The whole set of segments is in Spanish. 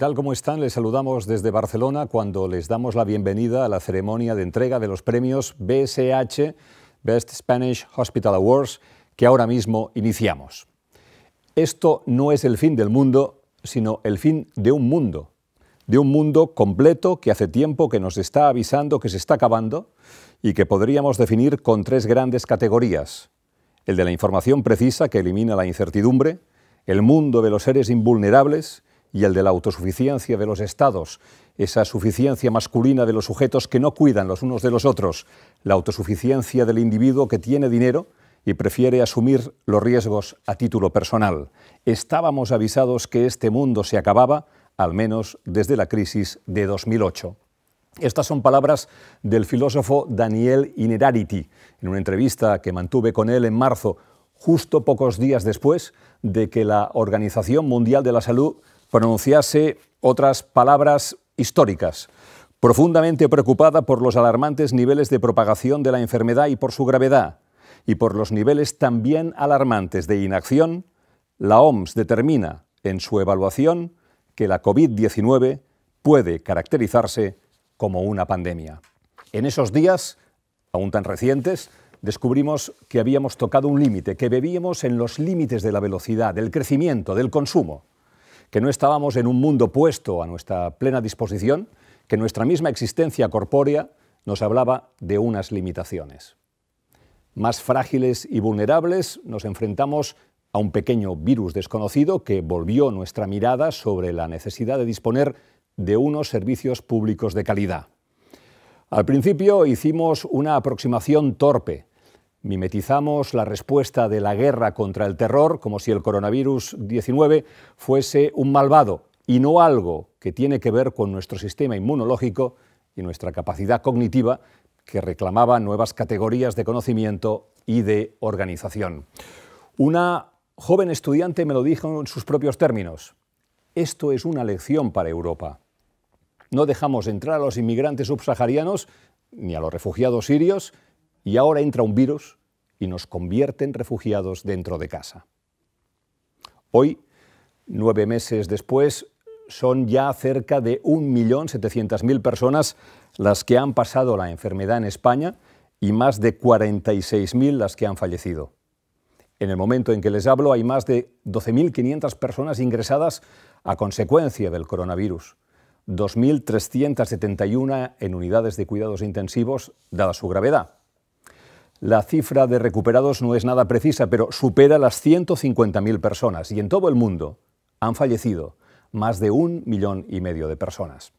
tal? como están? Les saludamos desde Barcelona cuando les damos la bienvenida a la ceremonia de entrega de los premios BSH, Best Spanish Hospital Awards, que ahora mismo iniciamos. Esto no es el fin del mundo, sino el fin de un mundo, de un mundo completo que hace tiempo que nos está avisando que se está acabando y que podríamos definir con tres grandes categorías. El de la información precisa que elimina la incertidumbre, el mundo de los seres invulnerables y el de la autosuficiencia de los estados, esa suficiencia masculina de los sujetos que no cuidan los unos de los otros, la autosuficiencia del individuo que tiene dinero y prefiere asumir los riesgos a título personal. Estábamos avisados que este mundo se acababa, al menos desde la crisis de 2008. Estas son palabras del filósofo Daniel Inerarity en una entrevista que mantuve con él en marzo, justo pocos días después de que la Organización Mundial de la Salud pronunciase otras palabras históricas, profundamente preocupada por los alarmantes niveles de propagación de la enfermedad y por su gravedad, y por los niveles también alarmantes de inacción, la OMS determina en su evaluación que la COVID-19 puede caracterizarse como una pandemia. En esos días, aún tan recientes, descubrimos que habíamos tocado un límite, que bebíamos en los límites de la velocidad, del crecimiento, del consumo que no estábamos en un mundo puesto a nuestra plena disposición, que nuestra misma existencia corpórea nos hablaba de unas limitaciones. Más frágiles y vulnerables nos enfrentamos a un pequeño virus desconocido que volvió nuestra mirada sobre la necesidad de disponer de unos servicios públicos de calidad. Al principio hicimos una aproximación torpe, Mimetizamos la respuesta de la guerra contra el terror como si el coronavirus 19 fuese un malvado y no algo que tiene que ver con nuestro sistema inmunológico y nuestra capacidad cognitiva que reclamaba nuevas categorías de conocimiento y de organización. Una joven estudiante me lo dijo en sus propios términos. Esto es una lección para Europa. No dejamos entrar a los inmigrantes subsaharianos ni a los refugiados sirios y ahora entra un virus y nos convierte en refugiados dentro de casa. Hoy, nueve meses después, son ya cerca de 1.700.000 personas las que han pasado la enfermedad en España y más de 46.000 las que han fallecido. En el momento en que les hablo hay más de 12.500 personas ingresadas a consecuencia del coronavirus, 2.371 en unidades de cuidados intensivos dada su gravedad la cifra de recuperados no es nada precisa, pero supera las 150.000 personas y en todo el mundo han fallecido más de un millón y medio de personas.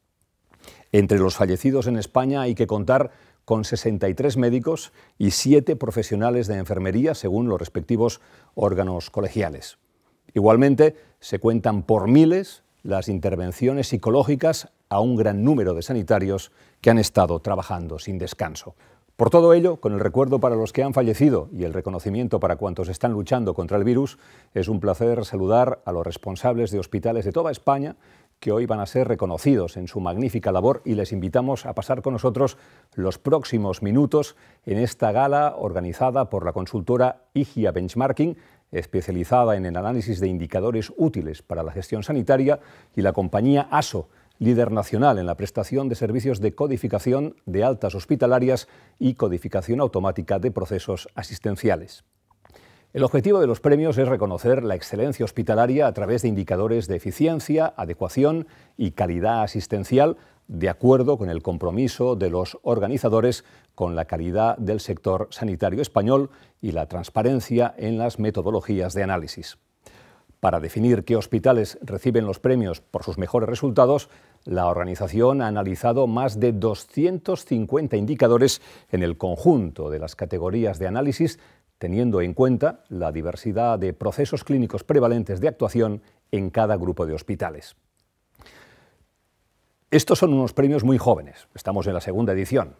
Entre los fallecidos en España hay que contar con 63 médicos y 7 profesionales de enfermería según los respectivos órganos colegiales. Igualmente, se cuentan por miles las intervenciones psicológicas a un gran número de sanitarios que han estado trabajando sin descanso. Por todo ello, con el recuerdo para los que han fallecido y el reconocimiento para cuantos están luchando contra el virus, es un placer saludar a los responsables de hospitales de toda España que hoy van a ser reconocidos en su magnífica labor y les invitamos a pasar con nosotros los próximos minutos en esta gala organizada por la consultora IGIA Benchmarking, especializada en el análisis de indicadores útiles para la gestión sanitaria, y la compañía ASO, líder nacional en la prestación de servicios de codificación de altas hospitalarias y codificación automática de procesos asistenciales. El objetivo de los premios es reconocer la excelencia hospitalaria a través de indicadores de eficiencia, adecuación y calidad asistencial, de acuerdo con el compromiso de los organizadores con la calidad del sector sanitario español y la transparencia en las metodologías de análisis. Para definir qué hospitales reciben los premios por sus mejores resultados, la organización ha analizado más de 250 indicadores en el conjunto de las categorías de análisis, teniendo en cuenta la diversidad de procesos clínicos prevalentes de actuación en cada grupo de hospitales. Estos son unos premios muy jóvenes, estamos en la segunda edición,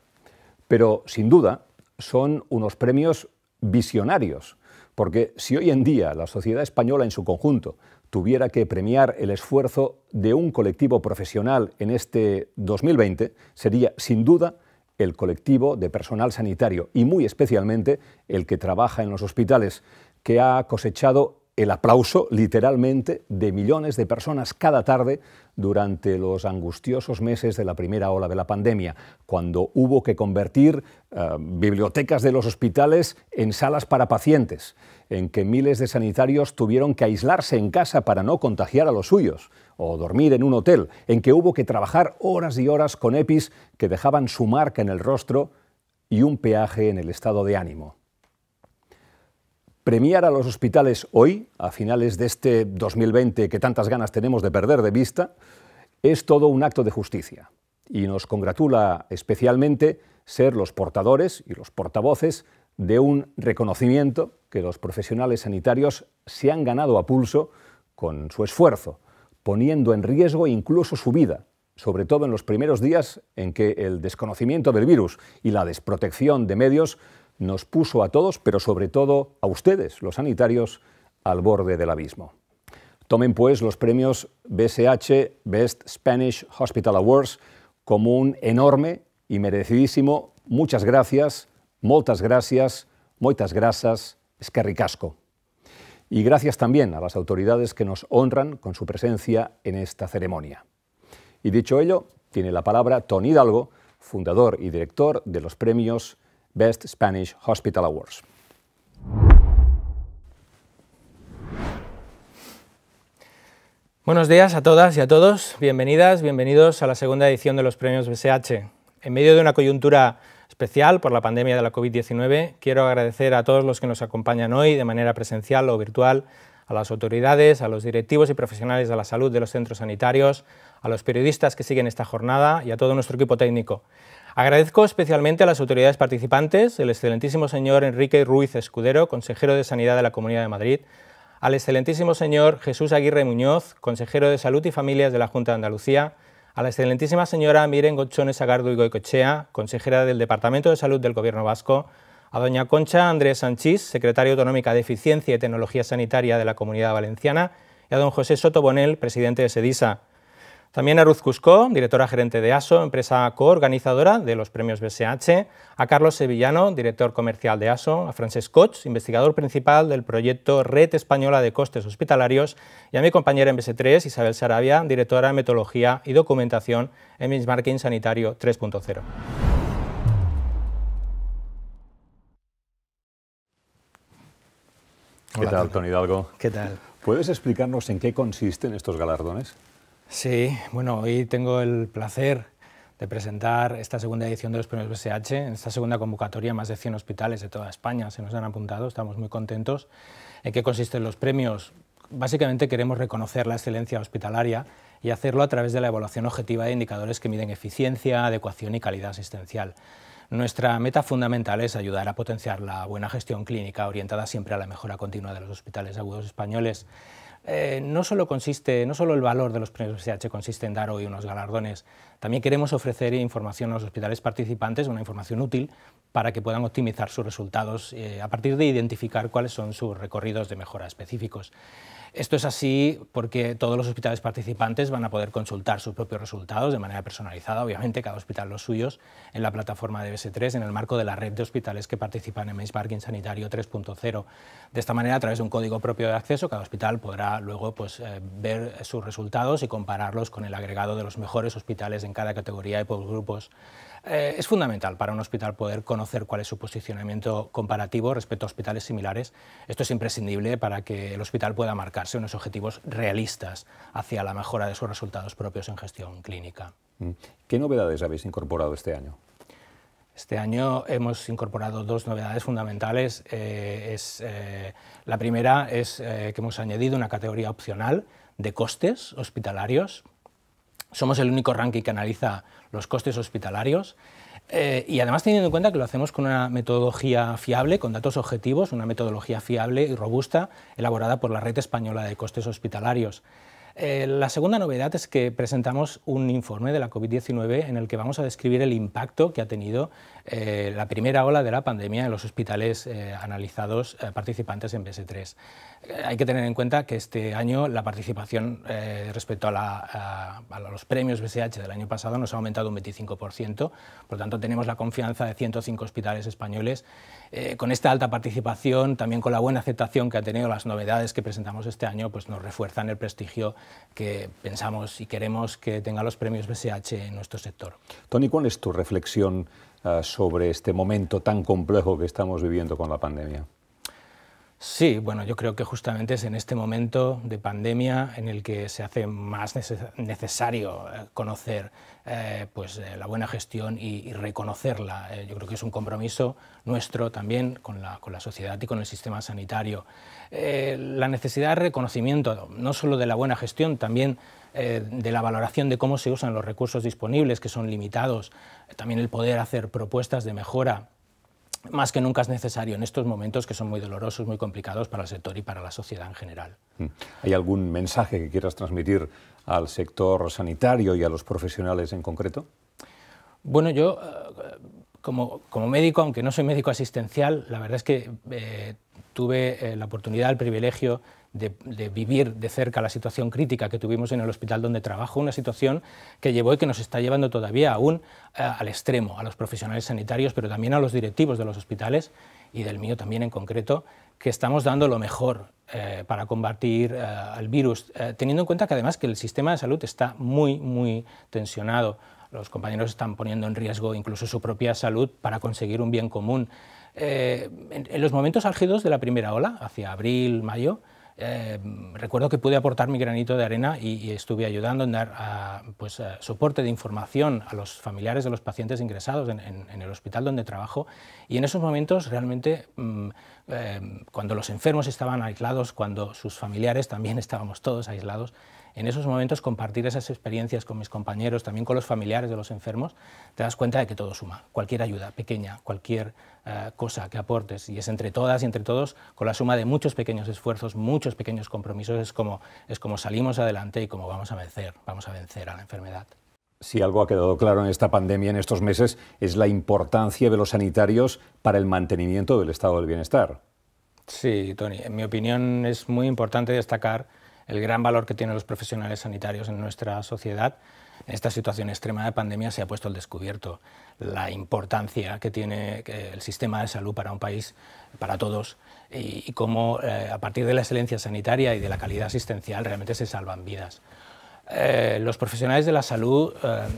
pero sin duda son unos premios visionarios, porque si hoy en día la sociedad española en su conjunto tuviera que premiar el esfuerzo de un colectivo profesional en este 2020, sería sin duda el colectivo de personal sanitario y muy especialmente el que trabaja en los hospitales, que ha cosechado el aplauso literalmente de millones de personas cada tarde durante los angustiosos meses de la primera ola de la pandemia, cuando hubo que convertir eh, bibliotecas de los hospitales en salas para pacientes en que miles de sanitarios tuvieron que aislarse en casa para no contagiar a los suyos, o dormir en un hotel, en que hubo que trabajar horas y horas con EPIs que dejaban su marca en el rostro y un peaje en el estado de ánimo. Premiar a los hospitales hoy, a finales de este 2020 que tantas ganas tenemos de perder de vista, es todo un acto de justicia y nos congratula especialmente ser los portadores y los portavoces de un reconocimiento que los profesionales sanitarios se han ganado a pulso con su esfuerzo, poniendo en riesgo incluso su vida, sobre todo en los primeros días en que el desconocimiento del virus y la desprotección de medios nos puso a todos, pero sobre todo a ustedes, los sanitarios, al borde del abismo. Tomen pues los premios BSH Best Spanish Hospital Awards como un enorme y merecidísimo muchas gracias Muchas gracias, moitas grasas, escarricasco. Y gracias también a las autoridades que nos honran con su presencia en esta ceremonia. Y dicho ello, tiene la palabra Tony Hidalgo, fundador y director de los premios Best Spanish Hospital Awards. Buenos días a todas y a todos, bienvenidas, bienvenidos a la segunda edición de los premios BSH. En medio de una coyuntura especial por la pandemia de la COVID-19, quiero agradecer a todos los que nos acompañan hoy de manera presencial o virtual, a las autoridades, a los directivos y profesionales de la salud de los centros sanitarios, a los periodistas que siguen esta jornada y a todo nuestro equipo técnico. Agradezco especialmente a las autoridades participantes, el excelentísimo señor Enrique Ruiz Escudero, consejero de Sanidad de la Comunidad de Madrid, al excelentísimo señor Jesús Aguirre Muñoz, consejero de Salud y Familias de la Junta de Andalucía, a la excelentísima señora Miren Gochones Agardo y Goicochea, consejera del Departamento de Salud del Gobierno Vasco, a doña Concha Andrés Sanchís, secretaria autonómica de Eficiencia y Tecnología Sanitaria de la Comunidad Valenciana, y a don José Soto Bonel, presidente de SEDISA. También a Ruth Cusco, directora gerente de ASO, empresa coorganizadora de los premios BSH, a Carlos Sevillano, director comercial de ASO, a Francesc Koch, investigador principal del proyecto Red Española de Costes Hospitalarios, y a mi compañera en BS3, Isabel Sarabia, directora de Metodología y Documentación en Benchmarking Sanitario 3.0. ¿Qué tal, Tony Hidalgo? ¿Qué tal? ¿Puedes explicarnos en qué consisten estos galardones? Sí, bueno, hoy tengo el placer de presentar esta segunda edición de los premios BSH. En esta segunda convocatoria, más de 100 hospitales de toda España se nos han apuntado, estamos muy contentos. ¿En qué consisten los premios? Básicamente queremos reconocer la excelencia hospitalaria y hacerlo a través de la evaluación objetiva de indicadores que miden eficiencia, adecuación y calidad asistencial. Nuestra meta fundamental es ayudar a potenciar la buena gestión clínica orientada siempre a la mejora continua de los hospitales agudos españoles. Eh, no solo consiste, no solo el valor de los premios SH consiste en dar hoy unos galardones, también queremos ofrecer información a los hospitales participantes, una información útil para que puedan optimizar sus resultados eh, a partir de identificar cuáles son sus recorridos de mejora específicos. Esto es así porque todos los hospitales participantes van a poder consultar sus propios resultados de manera personalizada, obviamente cada hospital los suyos, en la plataforma de BS3 en el marco de la red de hospitales que participan en Parking Sanitario 3.0. De esta manera, a través de un código propio de acceso, cada hospital podrá luego pues, eh, ver sus resultados y compararlos con el agregado de los mejores hospitales en cada categoría y por grupos eh, es fundamental para un hospital poder conocer cuál es su posicionamiento comparativo respecto a hospitales similares. Esto es imprescindible para que el hospital pueda marcarse unos objetivos realistas hacia la mejora de sus resultados propios en gestión clínica. Mm. ¿Qué novedades habéis incorporado este año? Este año hemos incorporado dos novedades fundamentales. Eh, eh, la primera es que hemos añadido una categoría opcional de costes hospitalarios somos el único ranking que analiza los costes hospitalarios. Eh, y además teniendo en cuenta que lo hacemos con una metodología fiable, con datos objetivos, una metodología fiable y robusta elaborada por la Red Española de Costes Hospitalarios. Eh, la segunda novedad es que presentamos un informe de la COVID-19 en el que vamos a describir el impacto que ha tenido eh, la primera ola de la pandemia en los hospitales analizados participantes en BS3 hay que tener en cuenta que este año la participación eh, respecto a, los premios BSH del año pasado nos ha aumentado un 25%, por lo tanto tenemos la confianza de 105 hospitales españoles. Eh, con esta alta participación, también con la buena aceptación que han tenido las novedades que presentamos este año, pues nos refuerzan el prestigio que pensamos y queremos que tengan los premios BSH en nuestro sector. Tony, ¿cuál es tu reflexión eh, sobre este momento tan complejo que estamos viviendo con la pandemia? Sí, bueno, yo creo que justamente es en este momento de pandemia en el que se hace más necesario eh, conocer eh, pues, eh, la buena gestión y, reconocerla. yo creo que es un compromiso nuestro también con la, sociedad y con el sistema sanitario. la necesidad de reconocimiento, no solo de la buena gestión, también de la valoración de cómo se usan los recursos disponibles, que son limitados, también el poder hacer propuestas de mejora más que nunca es necesario en estos momentos que son muy dolorosos, muy complicados para el sector y para la sociedad en general. Mm. ¿Hay algún mensaje que quieras transmitir al sector sanitario y a los profesionales en concreto? Bueno, yo eh, como, como médico, aunque no soy médico asistencial, la verdad es que eh, tuve eh, la oportunidad, el privilegio de, vivir de cerca la situación crítica que tuvimos en el hospital donde trabajo, una situación que llevó y que nos está llevando todavía aún eh, al extremo, a los profesionales sanitarios, pero también a los directivos de los hospitales y del mío también en concreto, que estamos dando lo mejor eh, para combatir al virus, teniendo en cuenta que además que el sistema de salud está muy, muy tensionado. Los compañeros están poniendo en riesgo incluso su propia salud para conseguir un bien común. Eh, en, los momentos álgidos de la primera ola, hacia abril, mayo, eh, recuerdo que pude aportar mi granito de arena y, estuve ayudando en dar pues, soporte de información a los familiares de los pacientes ingresados en, el hospital donde trabajo. Y en esos momentos realmente, mm, eh, cuando los enfermos estaban aislados, cuando sus familiares también estábamos todos aislados, en esos momentos compartir esas experiencias con mis compañeros, también con los familiares de los enfermos, te das cuenta de que todo suma. Cualquier ayuda pequeña, cualquier eh, cosa que aportes, y es entre todas y entre todos, con la suma de muchos pequeños esfuerzos, muchos pequeños compromisos, es como, es como salimos adelante y como vamos a vencer, vamos a vencer a la enfermedad. Si algo ha quedado claro en esta pandemia, en estos meses, es la importancia de los sanitarios para el mantenimiento del estado del bienestar. Sí, Tony, en mi opinión es muy importante destacar el gran valor que tienen los profesionales sanitarios en nuestra sociedad, en esta situación extrema de pandemia se ha puesto al descubierto la importancia que tiene eh, el sistema de salud para un país, para todos, y, cómo eh, a partir de la excelencia sanitaria y de la calidad asistencial realmente se salvan vidas. Eh, los profesionales de la salud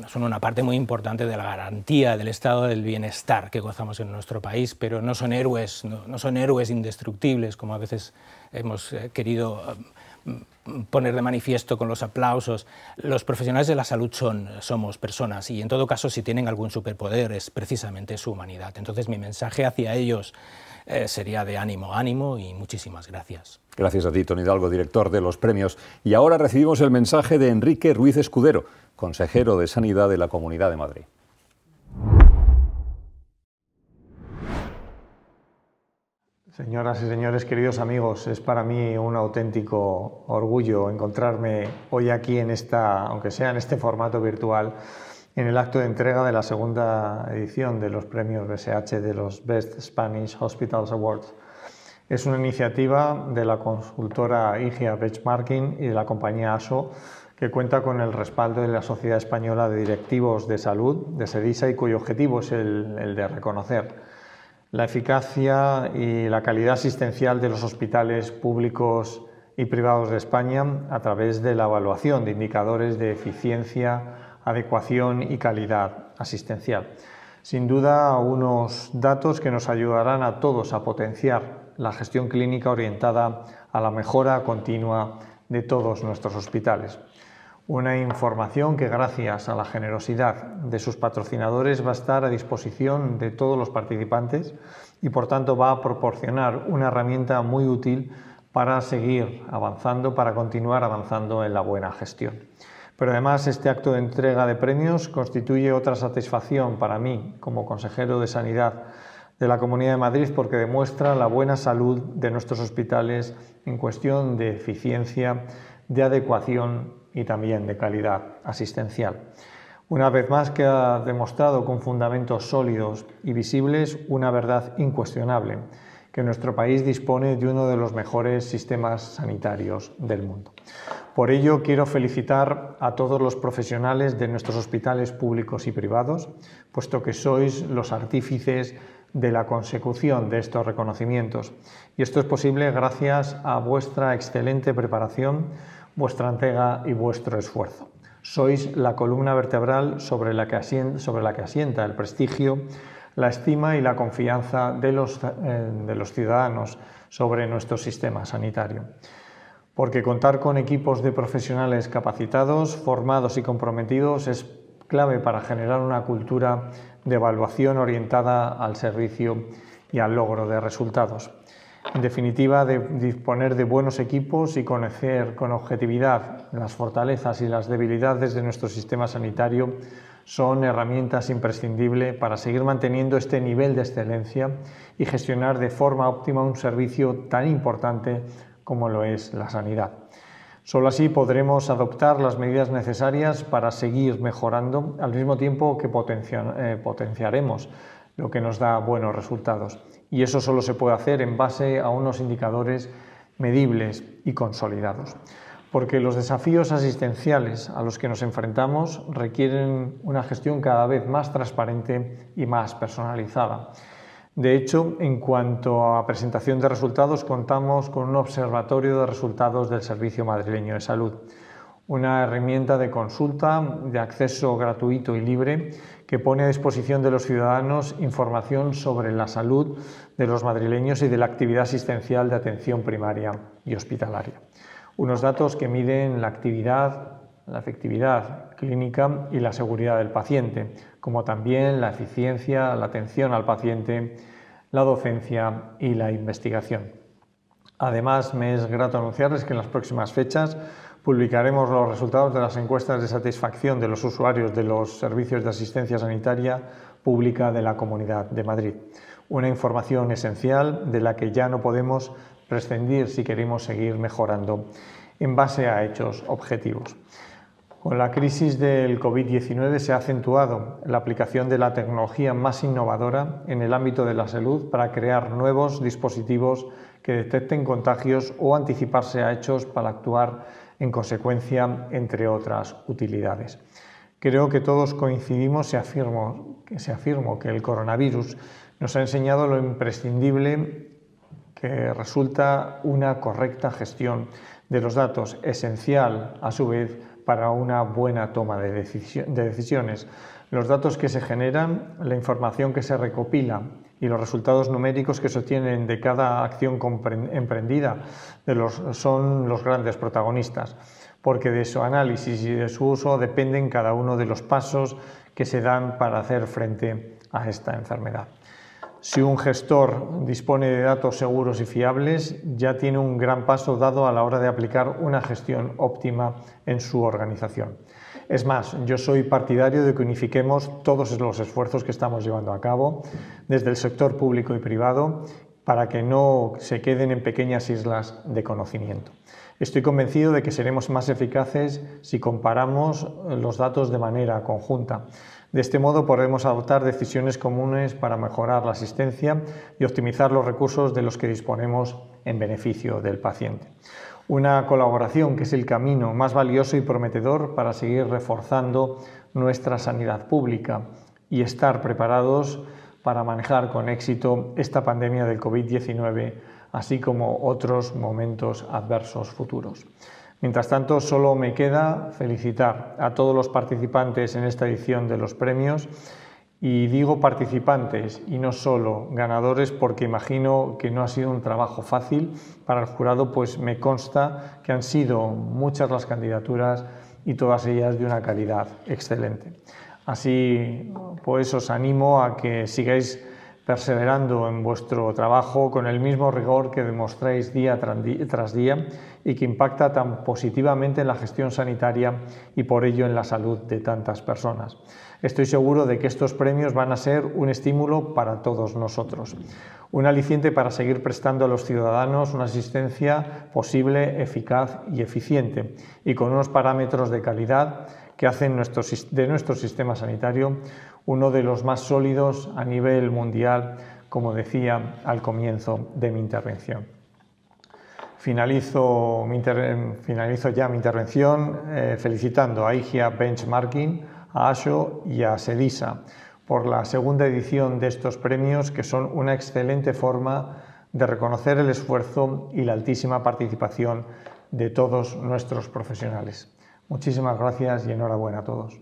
son una parte muy importante de la garantía del estado del bienestar que gozamos en nuestro país, pero no son héroes, no son héroes indestructibles como a veces hemos querido poner de manifiesto con los aplausos. Los profesionales de la salud son, somos personas y en todo caso si tienen algún superpoder es precisamente su humanidad. Entonces mi mensaje hacia ellos eh, sería de ánimo, ánimo y muchísimas gracias. Gracias a ti, Tony Hidalgo, director de los premios. Y ahora recibimos el mensaje de Enrique Ruiz Escudero, consejero de Sanidad de la Comunidad de Madrid. Señoras y señores, queridos amigos, es para mí un auténtico orgullo encontrarme hoy aquí en esta, aunque sea en este formato virtual, en el acto de entrega de la segunda edición de los premios BSH de los Best Spanish Hospitals Awards. Es una iniciativa de la consultora IGIA Benchmarking y de la compañía ASO que cuenta con el respaldo de la Sociedad Española de Directivos de Salud, de SEDISA, y cuyo objetivo es el de reconocer la eficacia y la calidad asistencial de los hospitales públicos y privados de España a través de la evaluación de indicadores de eficiencia, adecuación y calidad asistencial. Sin duda, unos datos que nos ayudarán a todos a potenciar la gestión clínica orientada a la mejora continua de todos nuestros hospitales. Una información que gracias a la generosidad de sus patrocinadores va a estar a disposición de todos los participantes y por tanto va a proporcionar una herramienta muy útil para seguir avanzando, para continuar avanzando en la buena gestión. Pero además este acto de entrega de premios constituye otra satisfacción para mí como consejero de Sanidad de la Comunidad de Madrid porque demuestra la buena salud de nuestros hospitales en cuestión de eficiencia, de adecuación y también de calidad asistencial. Una vez más que ha demostrado con fundamentos sólidos y visibles una verdad incuestionable, que nuestro país dispone de uno de los mejores sistemas sanitarios del mundo. Por ello, quiero felicitar a todos los profesionales de nuestros hospitales públicos y privados, puesto que sois los artífices de la consecución de estos reconocimientos. Y esto es posible gracias a vuestra excelente preparación, vuestra entrega y vuestro esfuerzo. Sois la columna vertebral sobre la que asienta, el prestigio, la estima y la confianza eh, de los ciudadanos sobre nuestro sistema sanitario. Porque contar con equipos de profesionales capacitados, formados y comprometidos es clave para generar una cultura de evaluación orientada al servicio y al logro de resultados. En definitiva, disponer de buenos equipos y conocer con objetividad las fortalezas y las debilidades de nuestro sistema sanitario son herramientas imprescindibles para seguir manteniendo este nivel de excelencia y gestionar de forma óptima un servicio tan importante como lo es la sanidad. Solo así podremos adoptar las medidas necesarias para seguir mejorando al mismo tiempo que eh, potenciaremos lo que nos da buenos resultados y eso solo se puede hacer en base a unos indicadores medibles y consolidados, porque los desafíos asistenciales a los que nos enfrentamos requieren una gestión cada vez más transparente y más personalizada. De hecho, en cuanto a presentación de resultados, contamos con un observatorio de resultados del Servicio Madrileño de Salud, una herramienta de consulta de acceso gratuito y libre que pone a disposición de los ciudadanos información sobre la salud de los madrileños y de la actividad asistencial de atención primaria y hospitalaria. Unos datos que miden la actividad, la efectividad clínica y la seguridad del paciente, como también la eficiencia, la atención al paciente, la docencia y la investigación. Además, me es grato anunciarles que en las próximas fechas Publicaremos los resultados de las encuestas de satisfacción de los usuarios de los servicios de asistencia sanitaria pública de la Comunidad de Madrid. Una información esencial de la que ya no podemos prescindir si queremos seguir mejorando en base a hechos objetivos. Con la crisis del COVID-19 se ha acentuado la aplicación de la tecnología más innovadora en el ámbito de la salud para crear nuevos dispositivos que detecten contagios o anticiparse a hechos para actuar en consecuencia, entre otras utilidades. Creo que todos coincidimos se afirmo, que se que el coronavirus nos ha enseñado lo imprescindible que resulta una correcta gestión de los datos, esencial a su vez para una buena toma de, decisiones. Los datos que se generan, la información que se recopila y los resultados numéricos que se obtienen de cada acción emprendida son los grandes protagonistas, porque de su análisis y de su uso dependen cada uno de los pasos que se dan para hacer frente a esta enfermedad. Si un gestor dispone de datos seguros y fiables, ya tiene un gran paso dado a la hora de aplicar una gestión óptima en su organización. Es más, yo soy partidario de que unifiquemos todos los esfuerzos que estamos llevando a cabo desde el sector público y privado para que no se queden en pequeñas islas de conocimiento. Estoy convencido de que seremos más eficaces si comparamos los datos de manera conjunta. De este modo podremos adoptar decisiones comunes para mejorar la asistencia y optimizar los recursos de los que disponemos en beneficio del paciente. Una colaboración que es el camino más valioso y prometedor para seguir reforzando nuestra sanidad pública y estar preparados para manejar con éxito esta pandemia del COVID-19, así como otros momentos adversos futuros. Mientras tanto, solo me queda felicitar a todos los participantes en esta edición de los premios y digo participantes y no solo ganadores porque imagino que no ha sido un trabajo fácil para el jurado, pues me consta que han sido muchas las candidaturas y todas ellas de una calidad excelente. Así pues os animo a que sigáis perseverando en vuestro trabajo con el mismo rigor que demostráis día tras día y que impacta tan positivamente en la gestión sanitaria y por ello en la salud de tantas personas estoy seguro de que estos premios van a ser un estímulo para todos nosotros, un aliciente para seguir prestando a los ciudadanos una asistencia posible, eficaz y eficiente, y con unos parámetros de calidad que hacen de nuestro sistema sanitario uno de los más sólidos a nivel mundial, como decía al comienzo de mi intervención. Finalizo, eh, ya mi intervención eh, felicitando a IGIA Benchmarking, a Asho y a SEDISA por la segunda edición de estos premios que son una excelente forma de reconocer el esfuerzo y la altísima participación de todos nuestros profesionales. Muchísimas gracias y enhorabuena a todos.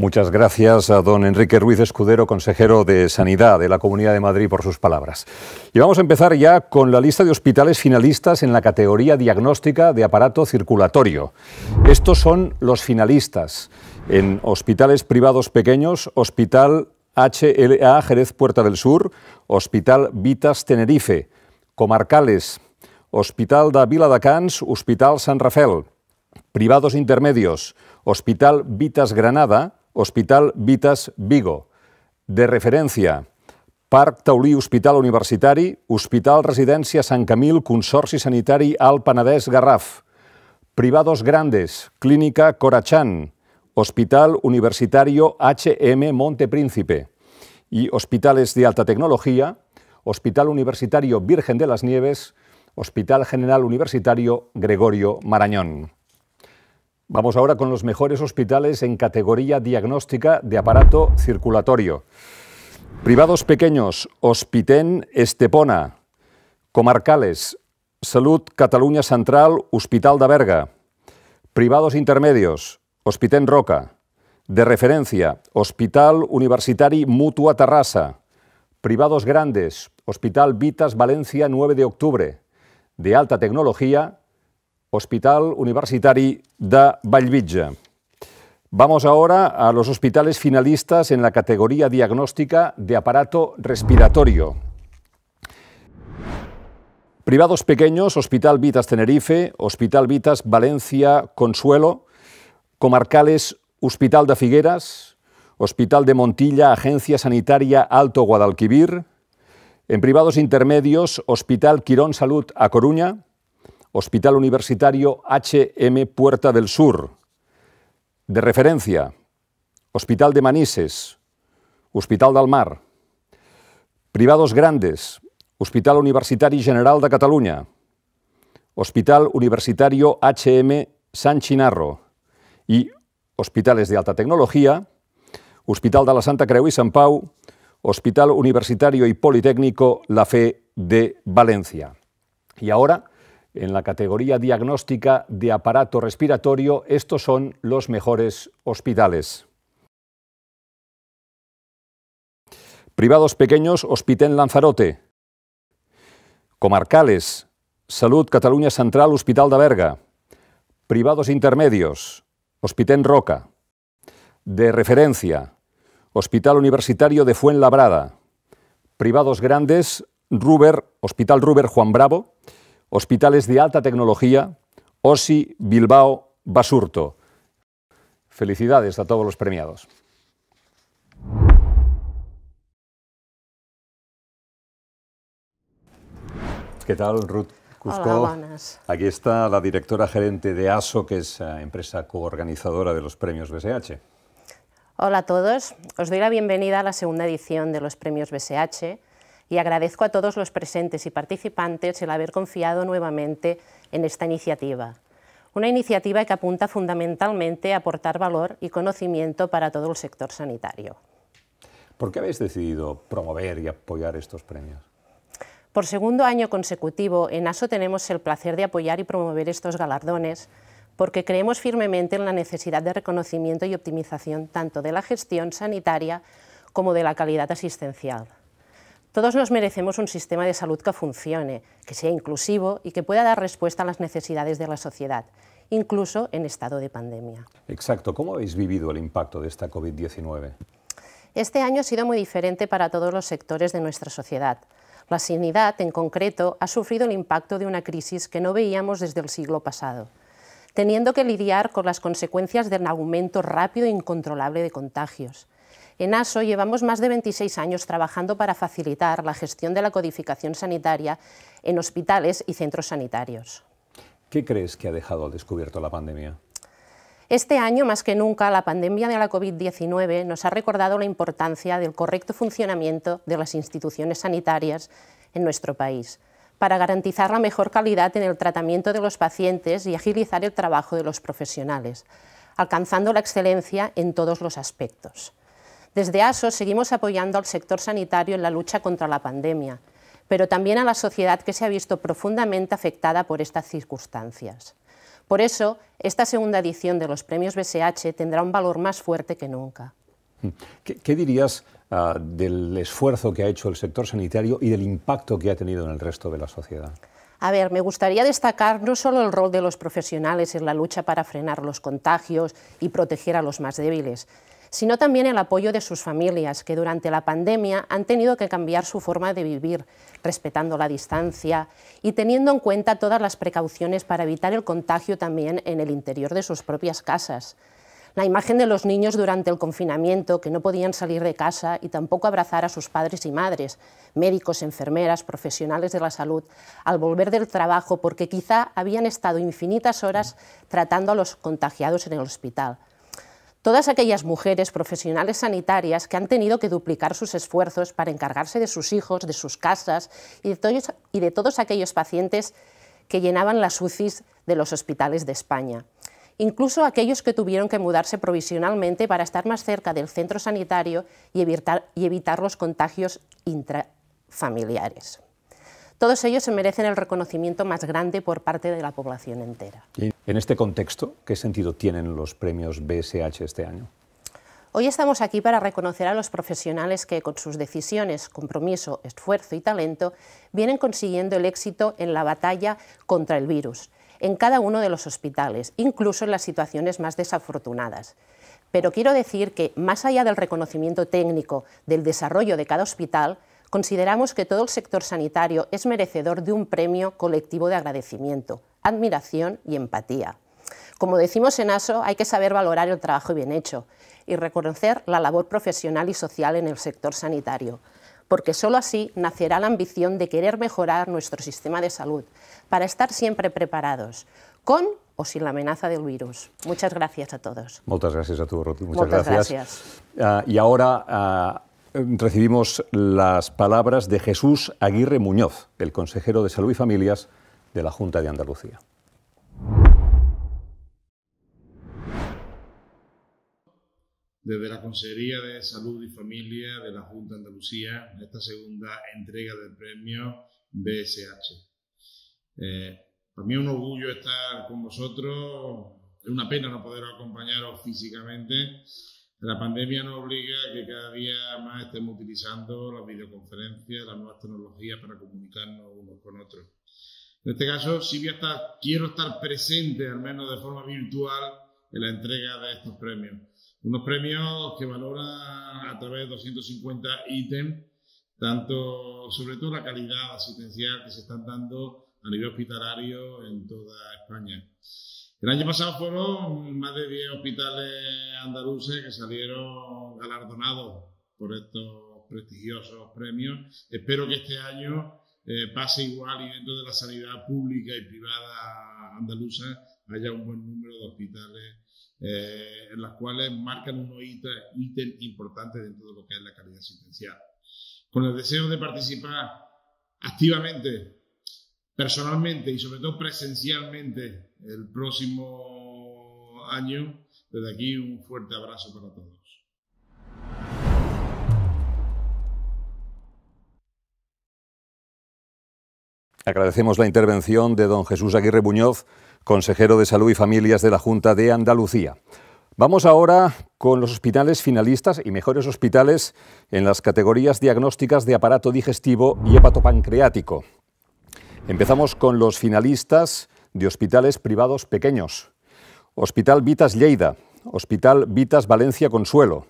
Muchas gracias a don Enrique Ruiz Escudero, consejero de Sanidad de la Comunidad de Madrid, por sus palabras. Y vamos a empezar ya con la lista de hospitales finalistas en la categoría diagnóstica de aparato circulatorio. Estos son los finalistas en hospitales privados pequeños, Hospital HLA Jerez Puerta del Sur, Hospital Vitas Tenerife, Comarcales, Hospital da Vila de Cans, Hospital San Rafael, privados intermedios, Hospital Vitas Granada, Hospital Vitas Vigo. De referencia, Parc Taulí Hospital Universitari, Hospital Residencia San Camil, Consorci Sanitari Al Garraf, Privados Grandes, Clínica Corachán, Hospital Universitario HM Montepríncipe y hospitales de alta tecnología, Hospital Universitario Virgen de las Nieves, Hospital General Universitario Gregorio Marañón. Vamos ahora con los mejores hospitales en categoría diagnóstica de aparato circulatorio. Privados pequeños, Hospitén Estepona, comarcales, Salud Cataluña Central, Hospital de Berga. Privados intermedios, Hospitén Roca. De referencia, Hospital Universitari Mutua Terrassa. Privados grandes, Hospital Vitas Valencia 9 de octubre. De alta tecnología, Hospital Universitari de Vallvitge. Vamos ahora a los hospitales finalistas en la categoría diagnóstica de aparato respiratorio. Privados pequeños, Hospital Vitas Tenerife, Hospital Vitas Valencia Consuelo, Comarcales Hospital de Figueras, Hospital de Montilla, Agencia Sanitaria Alto Guadalquivir, en privados intermedios, Hospital Quirón Salud a Coruña, Hospital Universitario HM Puerta del Sur. De referencia, Hospital de Manises, Hospital del Mar. Privados Grandes, Hospital Universitario General de cataluña Hospital Universitario HM San Chinarro. Y hospitales de alta tecnología, Hospital de la Santa Creu y San Pau, Hospital Universitario y Politécnico La Fe de Valencia. Y ahora en la categoría diagnóstica de aparato respiratorio, estos son los mejores hospitales. Privados pequeños, Hospiten Lanzarote. Comarcales, Salud Cataluña Central, Hospital de Verga; Privados intermedios, Hospiten Roca. De referencia, Hospital Universitario de Fuenlabrada. Privados grandes, Hospital Ruber Juan Bravo hospitales de alta tecnología, OSI, Bilbao, Basurto. Felicidades a todos los premiados. ¿Qué tal, Ruth? Cusco. Aquí está la directora gerente de ASO, que es la eh, empresa coorganizadora de los premios BSH. Hola a todos. Os doy la bienvenida a la segunda edición de los premios BSH, y agradezco a todos los presentes y participantes el haber confiado nuevamente en esta iniciativa. Una iniciativa que apunta fundamentalmente a aportar valor y conocimiento para todo el sector sanitario. ¿Por qué habéis decidido promover y apoyar estos premios? Por segundo año consecutivo, en ASO tenemos el placer de apoyar y promover estos galardones porque creemos firmemente en la necesidad de reconocimiento y optimización tanto de la gestión sanitaria como de la calidad asistencial. Todos nos merecemos un sistema de salud que funcione, que sea inclusivo y que pueda dar respuesta a las necesidades de la sociedad, incluso en estado de pandemia. Exacto. ¿Cómo habéis vivido el impacto de esta COVID-19? Este año ha sido muy diferente para todos los sectores de nuestra sociedad. La sanidad, en concreto, ha sufrido el impacto de una crisis que no veíamos desde el siglo pasado, teniendo que lidiar con las consecuencias del aumento rápido e incontrolable de contagios, en ASO llevamos más de 26 años trabajando para facilitar la gestión de la codificación sanitaria en hospitales y centros sanitarios. ¿Qué crees que ha dejado al descubierto la pandemia? Este año, más que nunca, la pandemia de la COVID-19 nos ha recordado la importancia del correcto funcionamiento de las instituciones sanitarias en nuestro país, para garantizar la mejor calidad en el tratamiento de los pacientes y agilizar el trabajo de los profesionales, alcanzando la excelencia en todos los aspectos. Desde ASO seguimos apoyando al sector sanitario en la lucha contra la pandemia, pero también a la sociedad que se ha visto profundamente afectada por estas circunstancias. Por eso, esta segunda edición de los premios BSH tendrá un valor más fuerte que nunca. Mm. ¿Qué, dirías ah, del esfuerzo que ha hecho el sector sanitario y del impacto que ha tenido en el resto de la sociedad? A ver, me gustaría destacar no solo el rol de los profesionales en la lucha para frenar los contagios y proteger a los más débiles, sino también el apoyo de sus familias, que durante la pandemia han tenido que cambiar su forma de vivir, respetando la distancia y teniendo en cuenta todas las precauciones para evitar el contagio también en el interior de sus propias casas. La imagen de los niños durante el confinamiento, que no podían salir de casa y tampoco abrazar a sus padres y madres, médicos, enfermeras, profesionales de la salud, al volver del trabajo porque quizá habían estado infinitas horas tratando a los contagiados en el hospital todas aquellas mujeres profesionales sanitarias que han tenido que duplicar sus esfuerzos para encargarse de sus hijos, de sus casas y de todos, aquellos pacientes que llenaban las UCIs de los hospitales de España incluso aquellos que tuvieron que mudarse provisionalmente para estar más cerca del centro sanitario y evitar los contagios intrafamiliares. Todos ellos se merecen el reconocimiento más grande por parte de la población entera. en este contexto, ¿qué sentido tienen los premios BSH este año? Hoy estamos aquí para reconocer a los profesionales que con sus decisiones, compromiso, esfuerzo y talento vienen consiguiendo el éxito en la batalla contra el virus, en cada uno de los hospitales, incluso en las situaciones más desafortunadas. Pero quiero decir que, más allá del reconocimiento técnico del desarrollo de cada hospital, consideramos que todo el sector sanitario es merecedor de un premio colectivo de agradecimiento, admiración y empatía. Como decimos en ASO, hay que saber valorar el trabajo bien hecho y reconocer la labor profesional y social en el sector sanitario, porque solo así nacerá la ambición de querer mejorar nuestro sistema de salud, para estar siempre preparados, con o sin la amenaza del virus. Muchas gracias a todos. Muchas gracias a tu, Muchas, gracias. y ahora... Ah, recibimos las palabras de Jesús Aguirre Muñoz, el consejero de Salud y Familias de la Junta de Andalucía. Desde la Consejería de Salud y Familia de la Junta de Andalucía, esta segunda entrega del premio BSH. Eh, para mí es un orgullo estar con vosotros, es una pena no poder acompañaros físicamente, la pandemia nos obliga a que cada día más estemos utilizando las videoconferencias, las nuevas tecnologías para comunicarnos unos con otros. En este caso, sí quiero estar presente, al menos de forma virtual, en la entrega de estos premios. Unos premios que valoran a través de 250 ítems, tanto sobre todo la calidad asistencial que se están dando a nivel hospitalario en toda España. El año pasado fueron más de 10 hospitales andaluces que salieron galardonados por estos prestigiosos premios. Espero que este año eh, pase igual y dentro de la sanidad pública y privada andaluza haya un buen número de hospitales eh, en las cuales marcan un ítem importante dentro de lo que es la calidad asistencial. Con el deseo de participar activamente, personalmente y sobre todo presencialmente el próximo año. Desde aquí un fuerte abrazo para todos. Agradecemos la intervención de don Jesús Aguirre Buñoz, consejero de Salud y Familias de la Junta de Andalucía. Vamos ahora con los hospitales finalistas y mejores hospitales en las categorías diagnósticas de aparato digestivo y hepatopancreático. Empezamos con los finalistas de hospitales privados pequeños. Hospital Vitas Lleida, Hospital Vitas Valencia Consuelo,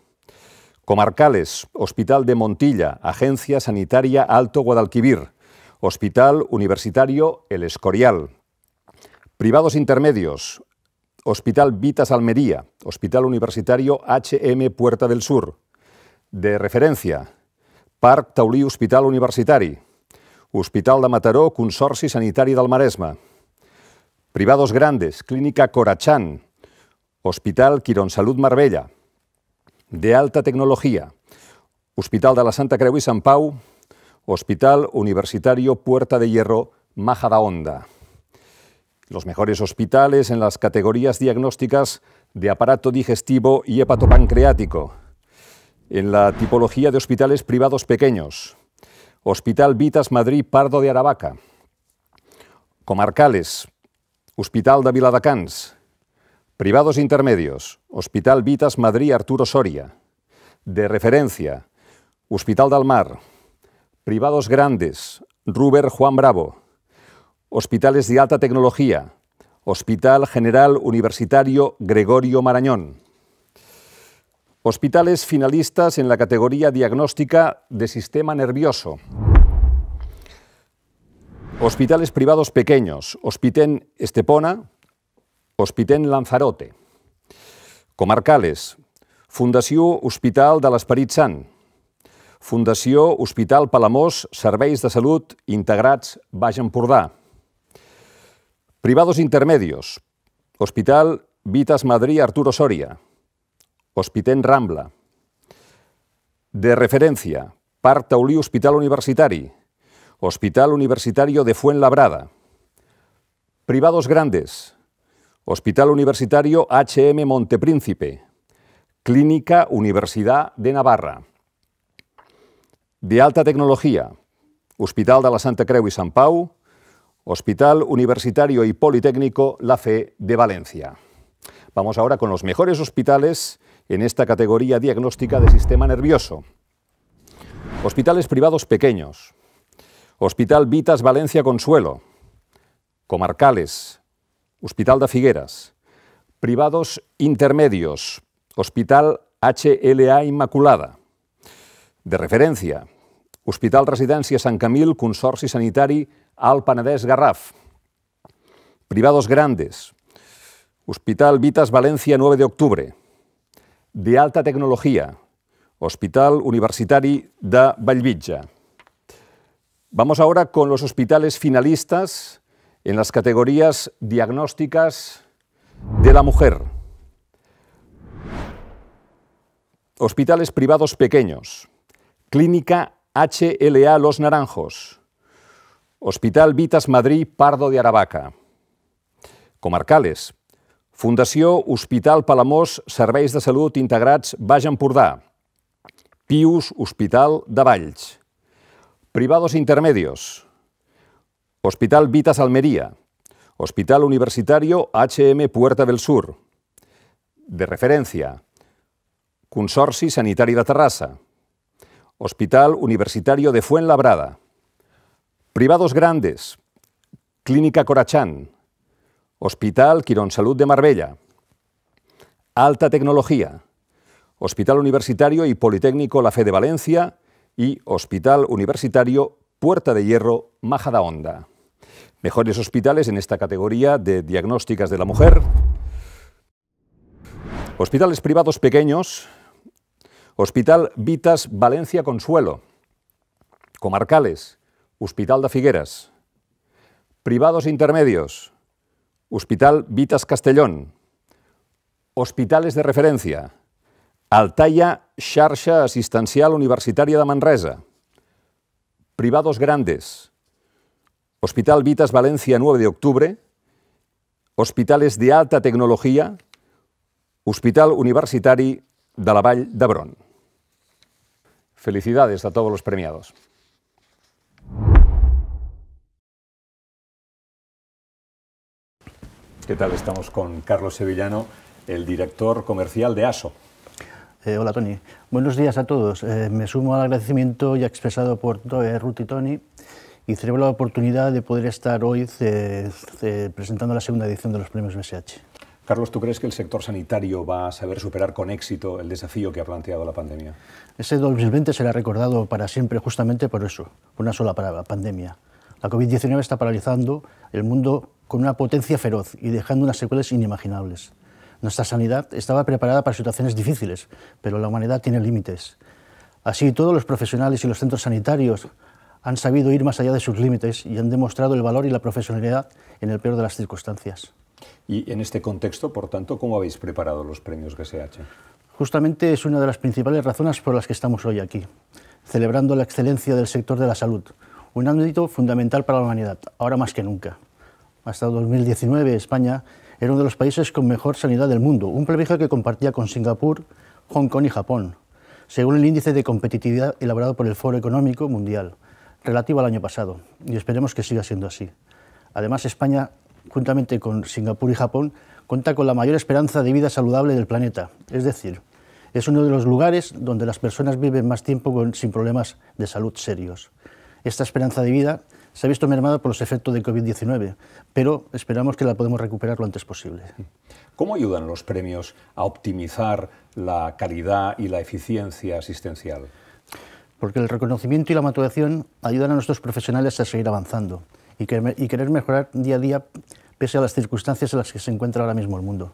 Comarcales, Hospital de Montilla, Agencia Sanitaria Alto Guadalquivir, Hospital Universitario El Escorial. Privados intermedios, Hospital Vitas Almería, Hospital Universitario HM Puerta del Sur. De referencia, Parc Taulí Hospital Universitari, Hospital de Mataró, Consorci Sanitari del Maresme. Privados Grandes, Clínica Corachán, Hospital Quirón Salud Marbella, de Alta Tecnología, Hospital de la Santa Creu y Sant Pau, Hospital Universitario Puerta de Hierro, Maja Los mejores hospitales en las categorías diagnósticas de aparato digestivo y hepatopancreático. En la tipología de hospitales privados pequeños. Hospital Vitas Madrid Pardo de Aravaca. Comarcales, Hospital de Viladecans, privados intermedios, Hospital Vitas Madrid Arturo Soria, de referencia, Hospital del Mar, privados grandes, Ruber Juan Bravo, hospitales de alta tecnología, Hospital General Universitario Gregorio Marañón. Hospitales finalistas en la categoría diagnóstica de sistema nervioso. Hospitales privados pequeños, Hospitén Estepona, Hospitén Lanzarote. Comarcales, Fundació Hospital de l'Esperit Sant, Fundació Hospital Palamós, Serveis de Salut Integrats Baix Empordà. Privados intermedios, Hospital Vitas Madrid Arturo Soria, Hospitén Rambla. De referència, Parc Taulí Hospital Universitari, Hospital Universitario de Fuenlabrada. Privados Grandes. Hospital Universitario HM Montepríncipe. Clínica Universidad de Navarra. De alta tecnología. Hospital de la Santa Creu y San Pau. Hospital Universitario y Politécnico La Fe de Valencia. Vamos ahora con los mejores hospitales en esta categoría diagnóstica de sistema nervioso. Hospitales privados pequeños. Hospital Vitas Valencia Consuelo, Comarcales, Hospital de Figueras, Privados Intermedios, Hospital HLA Inmaculada, De referencia, Hospital Residencia San Camil, Consorci Sanitari Alpanades Garraf. Privados Grandes, Hospital Vitas Valencia 9 de Octubre. De Alta Tecnología, Hospital Universitari de Vallvitja. Vamos ahora con los hospitales finalistas en las categorías diagnósticas de la mujer. Hospitales privados pequeños. Clínica HLA Los Naranjos. Hospital Vitas Madrid Pardo de Aravaca. Comarcales. Fundación Hospital Palamós Serveis de Salut Integrats Baix Empordà. Pius Hospital de Valls. Privados intermedios. Hospital Vitas Almería. Hospital Universitario HM Puerta del Sur. De referencia. Consorci Sanitari de Terrassa. Hospital Universitario de Fuenlabrada. Privados grandes. Clínica Corachán. Hospital Quirón Salud de Marbella. Alta Tecnología. Hospital Universitario y Politécnico La Fe de Valencia y Hospital Universitario Puerta de Hierro Majadahonda. Mejores hospitales en esta categoría de diagnósticas de la mujer. Hospitales privados pequeños. Hospital Vitas Valencia Consuelo. Comarcales. Hospital de Figueras. Privados intermedios. Hospital Vitas Castellón. Hospitales de referencia. Altaya, xarxa Asistencial Universitaria de Manresa. Privados Grandes. Hospital Vitas Valencia 9 de octubre. Hospitales de alta tecnología. Hospital Universitari de la Vall d'Hebron. Felicidades a todos los premiados. ¿Qué tal? Estamos con Carlos Sevillano, el director comercial de ASO. Eh, hola Tony, buenos días a todos. Eh, me sumo al agradecimiento ya expresado por eh, Ruth y Tony y celebro la oportunidad de poder estar hoy presentando la segunda edición de los premios BSH. Carlos, ¿tú crees que el sector sanitario va a saber superar con éxito el desafío que ha planteado la pandemia? Ese 2020 será recordado para siempre justamente por eso, por una sola palabra, pandemia. La COVID-19 está paralizando el mundo con una potencia feroz y dejando unas secuelas inimaginables. Nuestra sanidad estaba preparada para situaciones difíciles, pero la humanidad tiene límites. Así, todos los profesionales y los centros sanitarios han sabido ir más allá de sus límites y han demostrado el valor y la profesionalidad en el peor de las circunstancias. Y en este contexto, por tanto, ¿cómo habéis preparado los premios GSH? Justamente es una de las principales razones por las que estamos hoy aquí, celebrando la excelencia del sector de la salud, un ámbito fundamental para la humanidad, ahora más que nunca. Hasta 2019, España era uno de los países con mejor sanidad del mundo, un privilegio que compartía con Singapur, Hong Kong y Japón, según el índice de competitividad elaborado por el Foro Económico Mundial, relativo al año pasado, y esperemos que siga siendo así. Además, España, juntamente con Singapur y Japón, cuenta con la mayor esperanza de vida saludable del planeta, es decir, es uno de los lugares donde las personas viven más tiempo sin problemas de salud serios. Esta esperanza de vida se ha visto mermada por los efectos de COVID-19, pero esperamos que la podemos recuperar lo antes posible. ¿Cómo ayudan los premios a optimizar la calidad y la eficiencia asistencial? Porque el reconocimiento y la maturación ayudan a nuestros profesionales a seguir avanzando y, y querer mejorar día a día pese a las circunstancias en las que se encuentra ahora mismo el mundo.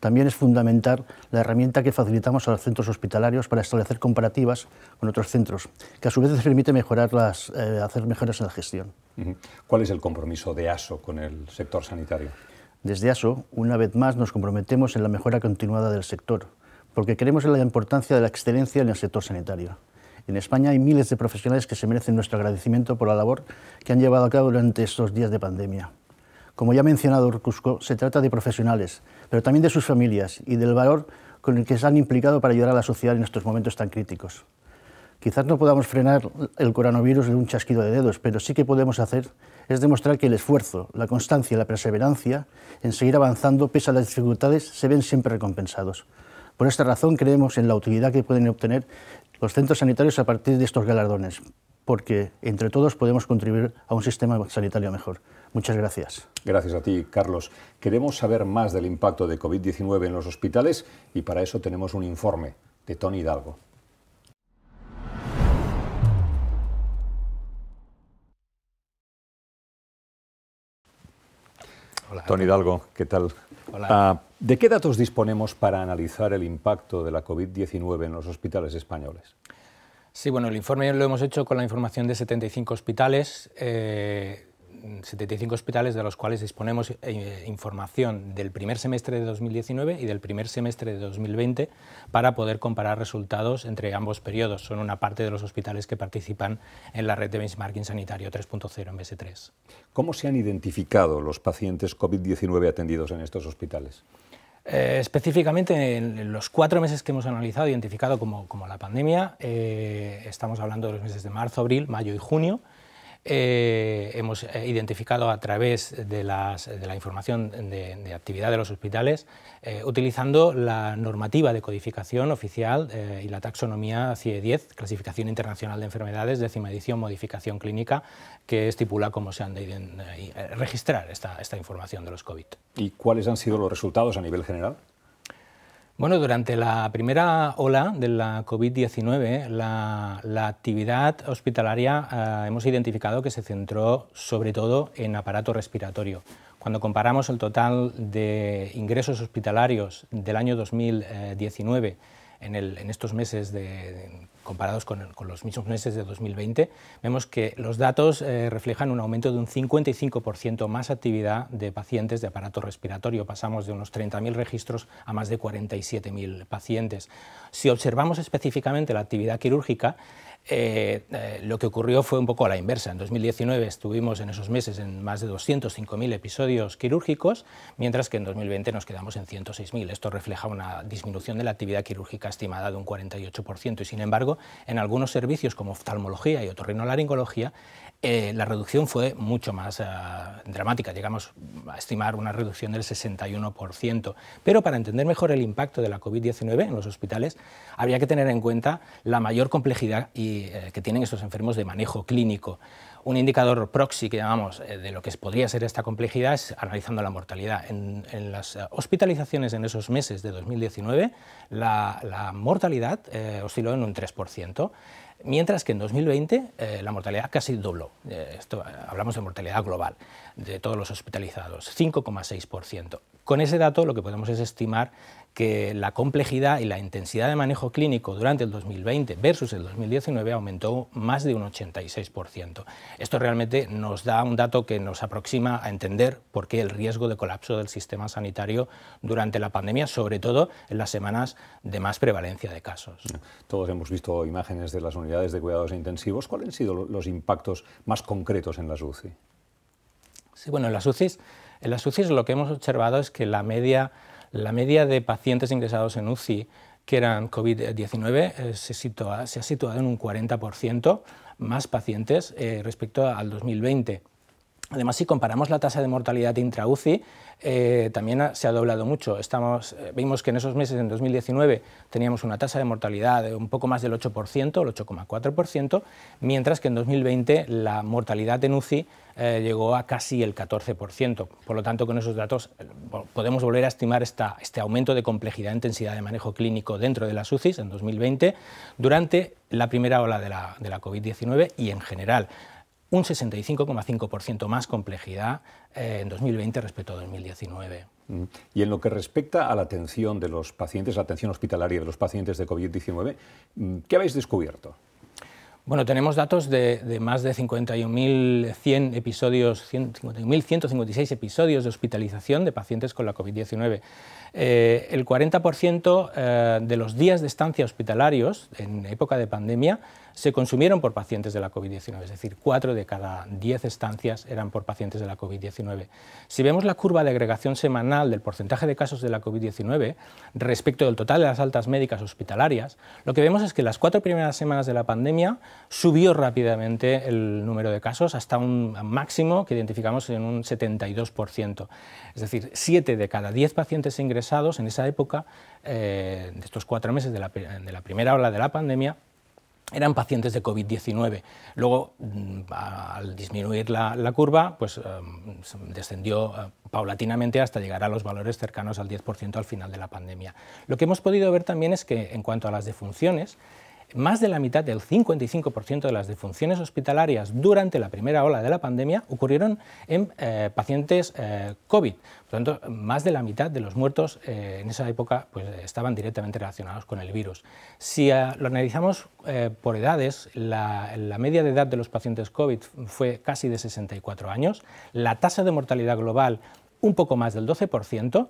También es fundamental la herramienta que facilitamos a los centros hospitalarios para establecer comparativas con otros centros, que a su vez les permite mejorar las, eh, hacer mejoras en la gestión. ¿Cuál es el compromiso de ASO con el sector sanitario? Desde ASO, una vez más, nos comprometemos en la mejora continuada del sector, porque creemos en la importancia de la excelencia en el sector sanitario. En España hay miles de profesionales que se merecen nuestro agradecimiento por la labor que han llevado a cabo durante estos días de pandemia. Como ya ha mencionado Urcusco, se trata de profesionales pero también de sus familias y del valor con el que se han implicado para ayudar a la sociedad en estos momentos tan críticos. Quizás no podamos frenar el coronavirus de un chasquido de dedos, pero sí que podemos hacer es demostrar que el esfuerzo, la constancia y la perseverancia en seguir avanzando pese a las dificultades se ven siempre recompensados. Por esta razón creemos en la utilidad que pueden obtener los centros sanitarios a partir de estos galardones, porque entre todos podemos contribuir a un sistema sanitario mejor. Muchas gracias. Gracias a ti, Carlos. Queremos saber más del impacto de COVID-19 en los hospitales y para eso tenemos un informe de Tony Hidalgo. Hola. Tony Hidalgo, ¿qué tal? Hola. Ah, ¿De qué datos disponemos para analizar el impacto de la COVID-19 en los hospitales españoles? Sí, bueno, el informe lo hemos hecho con la información de 75 hospitales. Eh, 75 hospitales de los cuales disponemos eh, información del primer semestre de 2019 y del primer semestre de 2020 para poder comparar resultados entre ambos periodos. Son una parte de los hospitales que participan en la red de benchmarking sanitario 3.0 en BS3. ¿Cómo se han identificado los pacientes COVID-19 atendidos en estos hospitales? Eh, específicamente en los cuatro meses que hemos analizado, identificado como, la pandemia, eh, estamos hablando de los meses de marzo, abril, mayo y junio, eh, hemos eh, identificado a través de, la información de, actividad de los hospitales, eh, utilizando la normativa de codificación oficial y la taxonomía CIE e 10, Clasificación Internacional de Enfermedades, décima edición, modificación clínica, que estipula cómo se han de registrar esta información de los COVID. ¿Y cuáles han sido los resultados a nivel general? Bueno, durante la primera ola de la COVID-19, la, actividad hospitalaria eh, hemos identificado que se centró sobre todo en aparato respiratorio. Cuando comparamos el total de ingresos hospitalarios del año 2019 eh, en, en estos meses de, comparados con, los mismos meses de 2020, vemos que los datos eh, reflejan un aumento de un 55% más actividad de pacientes de aparato respiratorio. Pasamos de unos 30.000 registros a más de 47.000 pacientes. Si observamos específicamente la actividad quirúrgica, eh, eh, lo que ocurrió fue un poco a la inversa. En 2019 estuvimos en esos meses en más de 205.000 episodios quirúrgicos, mientras que en 2020 nos quedamos en 106.000. Esto refleja una disminución de la actividad quirúrgica estimada de un 48% y, sin embargo, en algunos servicios como oftalmología y otorrinolaringología, eh, la reducción fue mucho más eh, dramática, llegamos a estimar una reducción del 61%. Pero para entender mejor el impacto de la COVID-19 en los hospitales, habría que tener en cuenta la mayor complejidad y, eh, que tienen estos enfermos de manejo clínico. Un indicador proxy que de lo que podría ser esta complejidad es analizando la mortalidad. En, las hospitalizaciones en esos meses de 2019, la, la mortalidad osciló en un 3% mientras que en 2020 eh, la mortalidad casi dobló. Eh, eh, hablamos de mortalidad global de todos los hospitalizados, 5,6%. Con ese dato lo que podemos es estimar que la complejidad y la intensidad de manejo clínico durante el 2020 versus el 2019 aumentó más de un 86%. Esto realmente nos da un dato que nos aproxima a entender por qué el riesgo de colapso del sistema sanitario durante la pandemia, sobre todo en las semanas de más prevalencia de casos. Todos hemos visto imágenes de las unidades de cuidados intensivos. ¿Cuáles han sido los impactos más concretos en las UCI? Sí, bueno, en las UCI en las UCIs lo que hemos observado es que la media la media de pacientes ingresados en UCI que eran COVID-19 eh, se, ha situado en un 40% más pacientes eh, respecto al 2020. Además, si comparamos la tasa de mortalidad intra-UCI, eh, también se ha doblado mucho. Estamos, eh, vimos que en esos meses, en 2019, teníamos una tasa de mortalidad de un poco más del 8%, el 8,4%, mientras que en 2020 la mortalidad en UCI eh, llegó a casi el 14%. Por lo tanto, con esos datos podemos volver a estimar este aumento de complejidad e intensidad de manejo clínico dentro de las UCIs en 2020 durante la primera ola de la, de la COVID-19 y en general un 65,5% más complejidad eh, en 2020 respecto a 2019. Mm. Y en lo que respecta a la atención de los pacientes, la atención hospitalaria de los pacientes de COVID-19, mm, ¿qué habéis descubierto? Bueno, tenemos datos de, más de 51.100 episodios, 51.156 episodios de hospitalización de pacientes con la COVID-19. Eh, el 40% eh, de los días de estancia hospitalarios en época de pandemia se consumieron por pacientes de la COVID-19, es decir, 4 de cada 10 estancias eran por pacientes de la COVID-19. Si vemos la curva de agregación semanal del porcentaje de casos de la COVID-19 respecto del total de las altas médicas hospitalarias, lo que vemos es que las cuatro primeras semanas de la pandemia subió rápidamente el número de casos hasta un máximo que identificamos en un 72%. Es decir, siete de cada 10 pacientes ingresados en esa época, eh, de estos cuatro meses de la primera ola de la pandemia, eran pacientes de COVID-19. Luego, mm, al disminuir la, curva, pues em, descendió eh, paulatinamente hasta llegar a los valores cercanos al 10% al final de la pandemia. Lo que hemos podido ver también es que, en cuanto a las defunciones, más de la mitad, del 55% de las defunciones hospitalarias durante la primera ola de la pandemia ocurrieron en eh, pacientes eh, COVID. Por lo tanto, más de la mitad de los muertos eh, en esa época pues, estaban directamente relacionados con el virus. Si lo analizamos por edades, la, media de edad de los pacientes COVID fue casi de 64 años, la tasa de mortalidad global un poco más del 12%,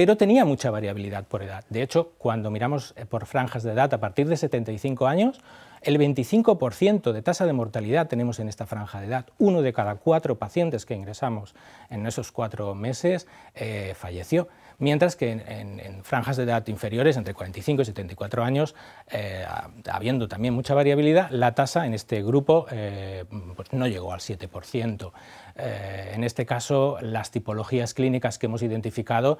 pero tenía mucha variabilidad por edad. De hecho, cuando miramos eh, por franjas de edad a partir de 75 años, el 25% de tasa de mortalidad tenemos en esta franja de edad. Uno de cada cuatro pacientes que ingresamos en esos cuatro meses eh, falleció mientras que en, franjas de edad inferiores, entre 45 y 74 años, eh, habiendo también mucha variabilidad, la tasa en este grupo eh, pues no llegó al 7%. Eh, en este caso, las tipologías clínicas que hemos identificado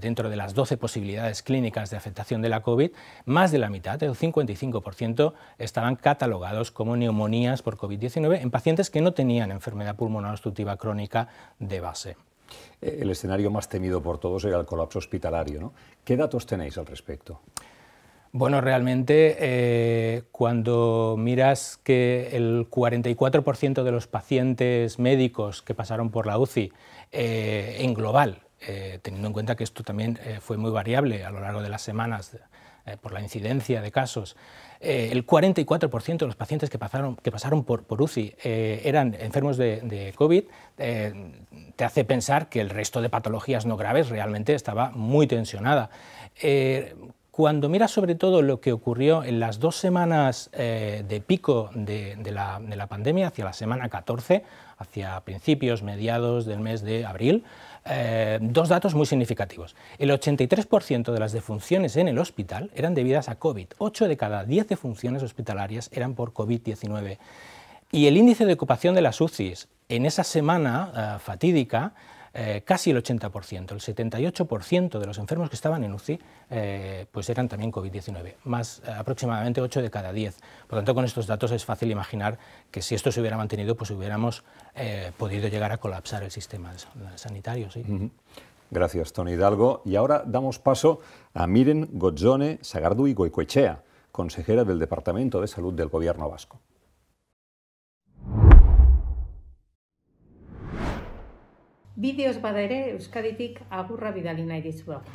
dentro de las 12 posibilidades clínicas de afectación de la COVID, más de la mitad, el 55%, estaban catalogados como neumonías por COVID-19 en pacientes que no tenían enfermedad pulmonar obstructiva crónica de base. Eh, el escenario más temido por todos era el colapso hospitalario. ¿no? ¿Qué datos tenéis al respecto? Bueno, realmente eh, cuando miras que el 44% de los pacientes médicos que pasaron por la UCI eh, en global, teniendo en cuenta que esto también fue muy variable a lo largo de las semanas, eh, por la incidencia de casos, eh, el 44% de los pacientes que pasaron, que pasaron por, UCI eh, eran enfermos de COVID, te hace pensar que el resto de patologías no graves realmente estaba muy tensionada. Cuando mira sobre todo lo que ocurrió en las dos semanas eh, de pico de, la, pandemia, hacia la semana 14, hacia principios, mediados del mes de abril, eh, dos datos muy significativos. El 83% de las defunciones en el hospital eran debidas a COVID. 8 de cada 10 defunciones hospitalarias eran por COVID-19. Y el índice de ocupación de las UCIs en esa semana eh, fatídica eh, casi el 80%, el 78% de los enfermos que estaban en UCI eh, pues eran también COVID-19, más eh, aproximadamente 8 de cada 10. Por tanto, con estos datos es fácil imaginar que si esto se hubiera mantenido, pues hubiéramos podido llegar a colapsar el sistema sanitario. Gracias, Tony Hidalgo. Y ahora damos paso a Miren Gozzone Sagardu y Goicoechea, consejera del Departamento de Salud del Gobierno Vasco. Vídeos Badere, Euskadi Euskaditik agurra bidali nahi dizuegu.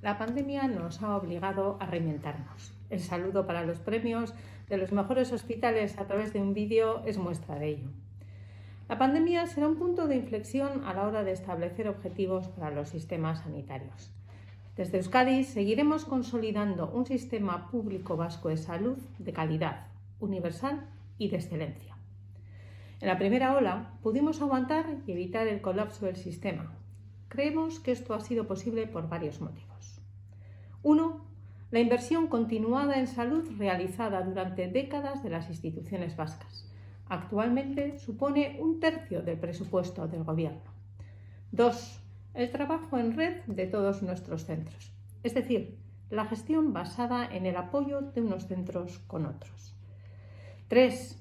La pandemia nos ha obligado a reinventarnos. El saludo para los premios de los mejores hospitales a través de un vídeo es muestra de ello. La pandemia será un punto de inflexión a la hora de establecer objetivos para los sistemas sanitarios. Desde Euskadi seguiremos consolidando un sistema público vasco de salud de calidad, universal y de excelencia. En la primera ola pudimos aguantar y evitar el colapso del sistema. Creemos que esto ha sido posible por varios motivos. Uno, la inversión continuada en salud realizada durante décadas de las instituciones vascas. Actualmente supone un tercio del presupuesto del Gobierno. Dos, el trabajo en red de todos nuestros centros, es decir, la gestión basada en el apoyo de unos centros con otros. Tres,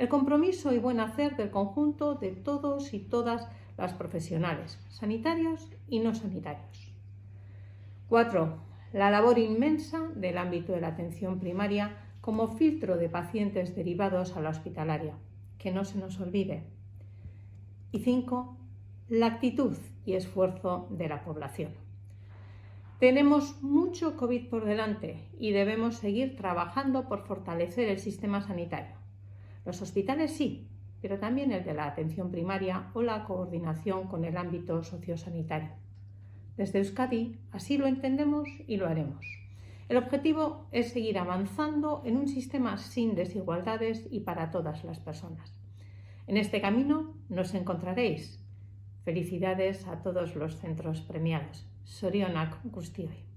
el compromiso y buen hacer del conjunto de todos y todas las profesionales, sanitarios y no sanitarios. Cuatro, La labor inmensa del ámbito de la atención primaria como filtro de pacientes derivados a la hospitalaria, que no se nos olvide. Y 5. La actitud y esfuerzo de la población. Tenemos mucho COVID por delante y debemos seguir trabajando por fortalecer el sistema sanitario los hospitales sí, pero también el de la atención primaria o la coordinación con el ámbito sociosanitario. Desde Euskadi así lo entendemos y lo haremos. El objetivo es seguir avanzando en un sistema sin desigualdades y para todas las personas. En este camino nos encontraréis. Felicidades a todos los centros premiados. Sorionak Gustioi.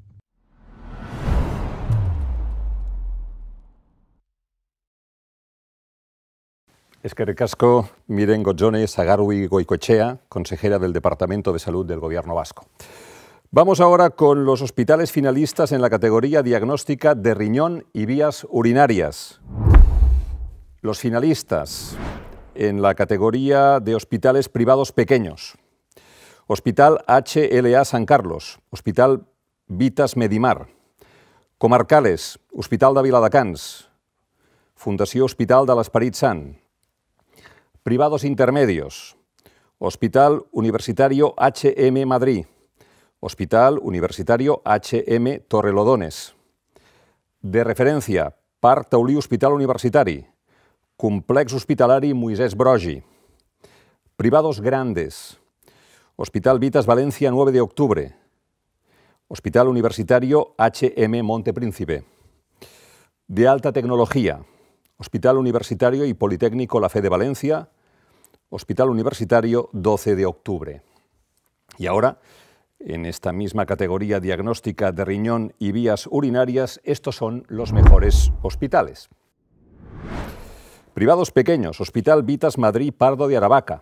Es que Recasco, Miren Gojones Agarui Goicoechea, consejera del Departamento de Salud del Gobierno Vasco. Vamos ahora con los hospitales finalistas en la categoría diagnóstica de riñón y vías urinarias. Los finalistas en la categoría de hospitales privados pequeños. Hospital HLA San Carlos, Hospital Vitas Medimar, Comarcales, Hospital de Viladacans, Fundación Hospital de l'Esperit San... Privados intermedios. Hospital Universitario HM Madrid. Hospital Universitario HM Torrelodones. De referencia, Parc Taulí Hospital Universitari. Complex Hospitalari Moisés Brogi. Privados grandes. Hospital Vitas Valencia 9 de octubre. Hospital Universitario HM Montepríncipe. De alta tecnología. Hospital Universitario y Politécnico La Fe de Valencia, Hospital Universitario 12 de octubre. Y ahora, en esta misma categoría diagnóstica de riñón y vías urinarias, estos son los mejores hospitales. Privados pequeños, Hospital Vitas Madrid Pardo de Aravaca.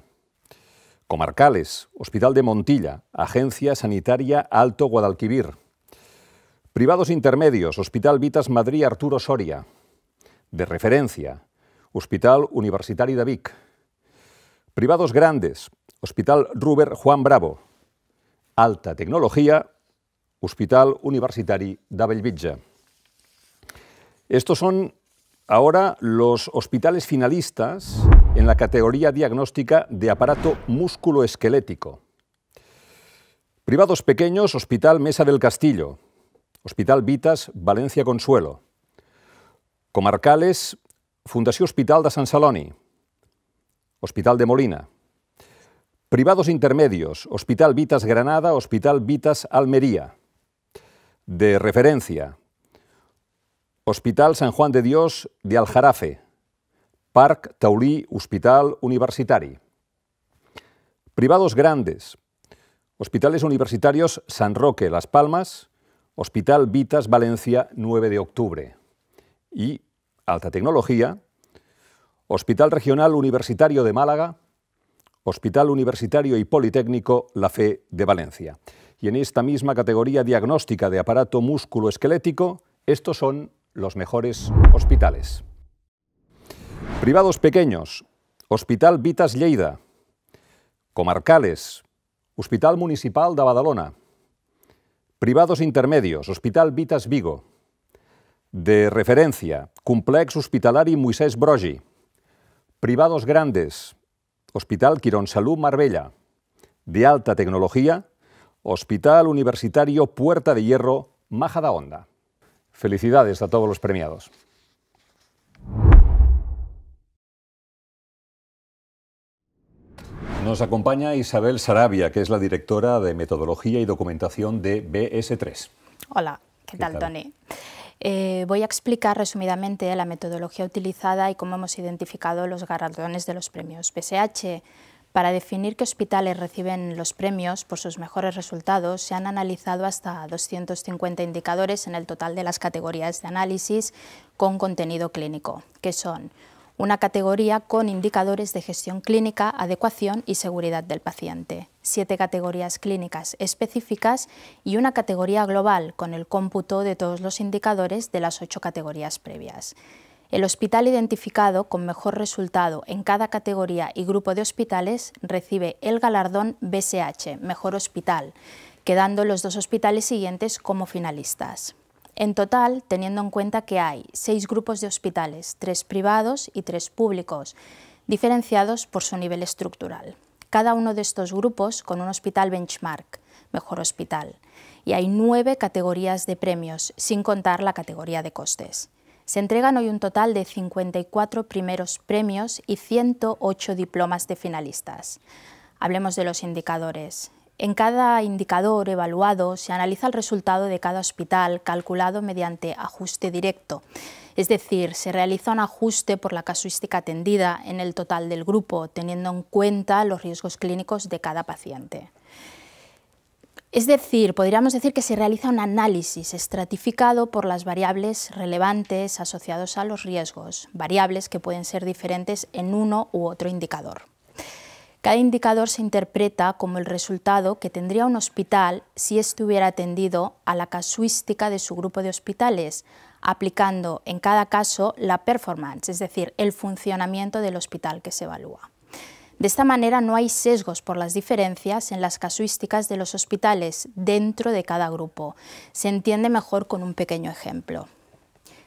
Comarcales, Hospital de Montilla, Agencia Sanitaria Alto Guadalquivir. Privados intermedios, Hospital Vitas Madrid Arturo Soria de referencia, Hospital Universitari david Privados grandes, Hospital Ruber Juan Bravo. Alta tecnología, Hospital Universitari de Villa. Estos son ahora los hospitales finalistas en la categoría diagnóstica de aparato músculoesquelético. Privados pequeños, Hospital Mesa del Castillo, Hospital Vitas, Valencia Consuelo. Comarcales, Fundación Hospital de San Saloni, Hospital de Molina. Privados intermedios, Hospital Vitas Granada, Hospital Vitas Almería. De referencia, Hospital San Juan de Dios de Aljarafe, Parc Taulí Hospital Universitari. Privados grandes, Hospitales Universitarios San Roque, Las Palmas, Hospital Vitas Valencia, 9 de octubre y alta tecnología, Hospital Regional Universitario de Málaga, Hospital Universitario y Politécnico La Fe de Valencia. Y en esta misma categoría diagnóstica de aparato músculo-esquelético, estos son los mejores hospitales. Privados pequeños, Hospital Vitas Lleida, Comarcales, Hospital Municipal de Badalona, Privados intermedios, Hospital Vitas Vigo, de referencia, Complex Hospitalari Moisés Brogi, Privados Grandes, Hospital Quirón Salud Marbella, de alta tecnología, Hospital Universitario Puerta de Hierro da Onda. Felicidades a todos los premiados. Nos acompaña Isabel Sarabia, que es la directora de Metodología y Documentación de BS3. Hola, ¿qué, tal, Tony? Eh, voy a explicar resumidamente la metodología utilizada y cómo hemos identificado los galardones de los premios. PSH, para definir qué hospitales reciben los premios por sus mejores resultados, se han analizado hasta 250 indicadores en el total de las categorías de análisis con contenido clínico, que son una categoría con indicadores de gestión clínica, adecuación y seguridad del paciente, siete categorías clínicas específicas y una categoría global con el cómputo de todos los indicadores de las ocho categorías previas. El hospital identificado con mejor resultado en cada categoría y grupo de hospitales recibe el galardón BSH, Mejor Hospital, quedando los dos hospitales siguientes como finalistas. En total, teniendo en cuenta que hay seis grupos de hospitales, tres privados y tres públicos, diferenciados por su nivel estructural. Cada uno de estos grupos con un hospital benchmark, mejor hospital, y hay nueve categorías de premios, sin contar la categoría de costes. Se entregan hoy un total de 54 primeros premios y 108 diplomas de finalistas. Hablemos de los indicadores. En cada indicador evaluado se analiza el resultado de cada hospital calculado mediante ajuste directo. Es decir, se realiza un ajuste por la casuística atendida en el total del grupo, teniendo en cuenta los riesgos clínicos de cada paciente. Es decir, podríamos decir que se realiza un análisis estratificado por las variables relevantes asociados a los riesgos, variables que pueden ser diferentes en uno u otro indicador. Cada indicador se interpreta como el resultado que tendría un hospital si estuviera atendido a la casuística de su grupo de hospitales, aplicando en cada caso la performance, es decir, el funcionamiento del hospital que se evalúa. De esta manera no hay sesgos por las diferencias en las casuísticas de los hospitales dentro de cada grupo. Se entiende mejor con un pequeño ejemplo.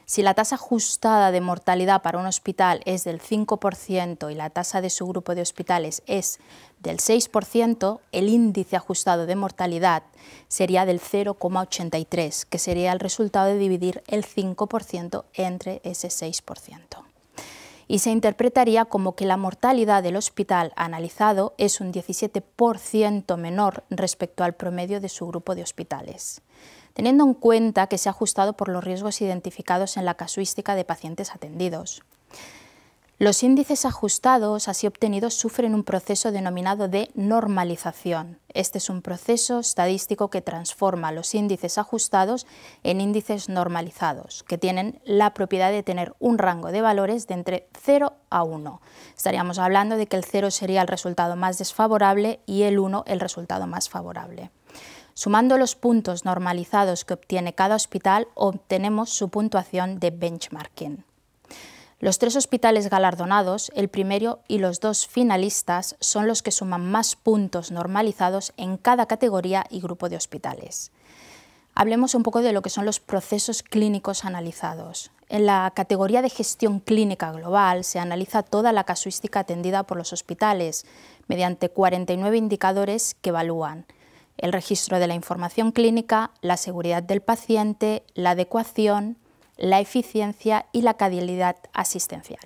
Si la tasa ajustada de mortalidad para un hospital es del 5% y la tasa de su grupo de hospitales es del 6%, el índice ajustado de mortalidad sería del 0,83, que sería el resultado de dividir el 5% entre ese 6% y se interpretaría como que la mortalidad del hospital analizado es un 17% menor respecto al promedio de su grupo de hospitales teniendo en cuenta que se ha ajustado por los riesgos identificados en la casuística de pacientes atendidos. Los índices ajustados así obtenidos sufren un proceso denominado de normalización. Este es un proceso estadístico que transforma los índices ajustados en índices normalizados, que tienen la propiedad de tener un rango de valores de entre 0 a 1. Estaríamos hablando de que el 0 sería el resultado más desfavorable y el 1 el resultado más favorable. Sumando los puntos normalizados que obtiene cada hospital, obtenemos su puntuación de benchmarking. Los tres hospitales galardonados, el primero y los dos finalistas, son los que suman más puntos normalizados en cada categoría y grupo de hospitales. Hablemos un poco de lo que son los procesos clínicos analizados. En la categoría de gestión clínica global se analiza toda la casuística atendida por los hospitales mediante 49 indicadores que evalúan el registro de la información clínica, la seguridad del paciente, la adecuación, la eficiencia y la calidad asistencial.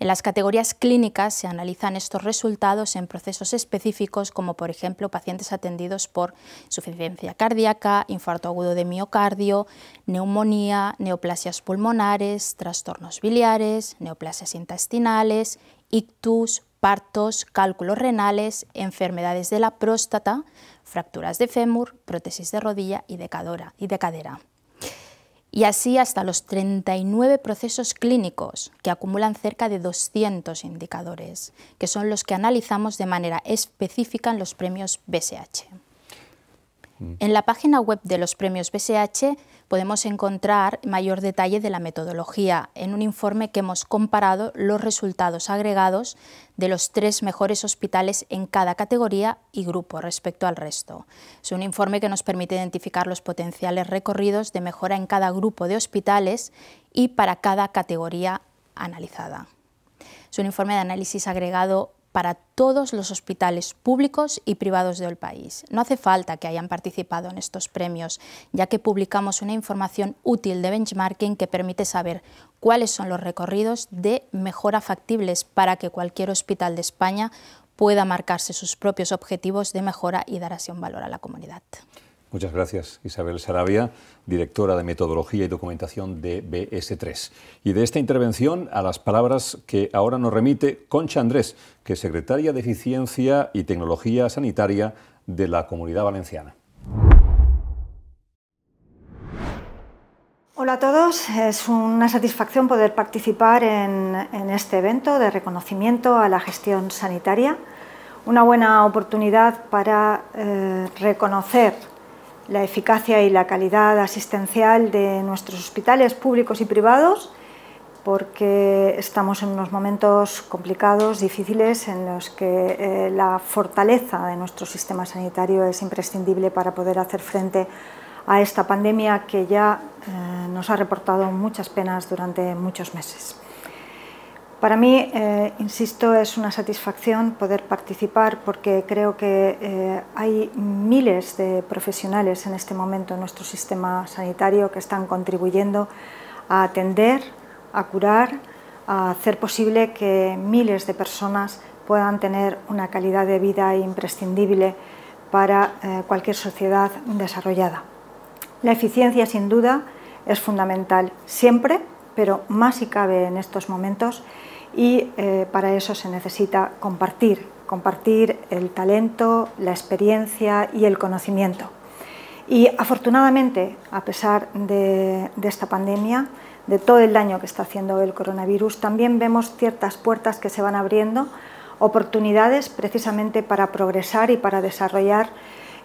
En las categorías clínicas se analizan estos resultados en procesos específicos como por ejemplo pacientes atendidos por insuficiencia cardíaca, infarto agudo de miocardio, neumonía, neoplasias pulmonares, trastornos biliares, neoplasias intestinales, ictus, partos, cálculos renales, enfermedades de la próstata, fracturas de fémur, prótesis de rodilla y de, y de cadera. Y así hasta los 39 procesos clínicos, que acumulan cerca de 200 indicadores, que son los que analizamos de manera específica en los premios BSH. Mm. En la página web de los premios BSH podemos encontrar mayor detalle de la metodología en un informe que hemos comparado los resultados agregados de los tres mejores hospitales en cada categoría y grupo respecto al resto. Es un informe que nos permite identificar los potenciales recorridos de mejora en cada grupo de hospitales y para cada categoría analizada. Es un informe de análisis agregado para todos los hospitales públicos y privados del país. No hace falta que hayan participado en estos premios, ya que publicamos una información útil de benchmarking que permite saber cuáles son los recorridos de mejora factibles para que cualquier hospital de España pueda marcarse sus propios objetivos de mejora y dar así un valor a la comunidad. Muchas gracias, Isabel Sarabia, directora de Metodología y Documentación de BS3. Y de esta intervención a las palabras que ahora nos remite Concha Andrés, que es secretaria de Eficiencia y Tecnología Sanitaria de la Comunidad Valenciana. Hola a todos, es una satisfacción poder participar en, este evento de reconocimiento a la gestión sanitaria, una buena oportunidad para eh, reconocer la eficacia y la calidad asistencial de nuestros hospitales públicos y privados, porque estamos en unos momentos complicados, difíciles, en los que eh, la fortaleza de nuestro sistema sanitario es imprescindible para poder hacer frente a esta pandemia que ya eh, nos ha reportado muchas penas durante muchos meses. Para mí, eh, insisto, es una satisfacción poder participar porque creo que eh, hay miles de profesionales en este momento en nuestro sistema sanitario que están contribuyendo a atender, a curar, a hacer posible que miles de personas puedan tener una calidad de vida imprescindible para eh, cualquier sociedad desarrollada. La eficiencia, sin duda, es fundamental siempre, pero más si cabe en estos momentos y eh, para eso se necesita compartir, compartir el talento, la experiencia y el conocimiento. Y afortunadamente, a pesar de, esta pandemia, de todo el daño que está haciendo el coronavirus, también vemos ciertas puertas que se van abriendo, oportunidades precisamente para progresar y para desarrollar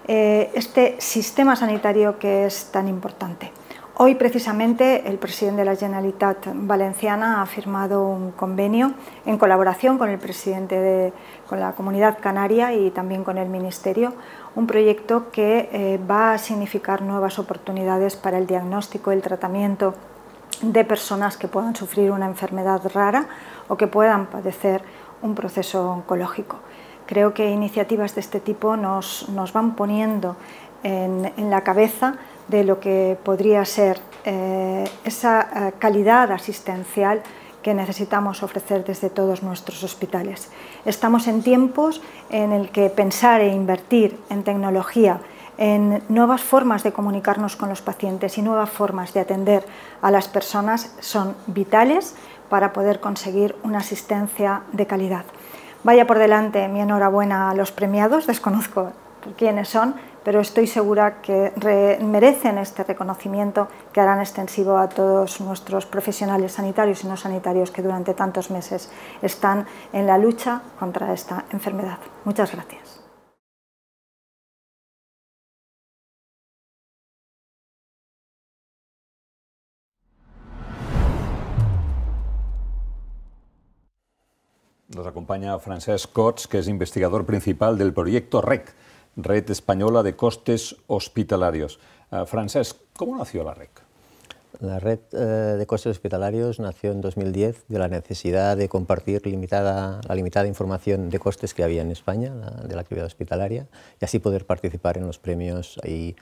eh, este sistema sanitario que es tan importante. Hoy precisamente el presidente de la Generalitat Valenciana ha firmado un convenio en colaboración con el presidente de con la Comunidad Canaria y también con el Ministerio, un proyecto que eh, va a significar nuevas oportunidades para el diagnóstico, y el tratamiento de personas que puedan sufrir una enfermedad rara o que puedan padecer un proceso oncológico. Creo que iniciativas de este tipo nos, van poniendo en, en la cabeza de lo que podría ser eh, esa eh, calidad asistencial que necesitamos ofrecer desde todos nuestros hospitales. Estamos en tiempos en el que pensar e invertir en tecnología, en nuevas formas de comunicarnos con los pacientes y nuevas formas de atender a las personas son vitales para poder conseguir una asistencia de calidad. Vaya por delante mi enhorabuena a los premiados, desconozco quiénes son, pero estoy segura que merecen este reconocimiento que harán extensivo a todos nuestros profesionales sanitarios y no sanitarios que durante tantos meses están en la lucha contra esta enfermedad. Muchas gracias. Nos acompaña Francesc Cots, que es investigador principal del proyecto REC Red Española de Costes Hospitalarios. Eh, Francesc, ¿cómo nació la REC? La red eh, de costes hospitalarios nació en 2010 de la necesidad de compartir la limitada información de costes que había en España de la actividad hospitalaria y así poder participar en los premios y,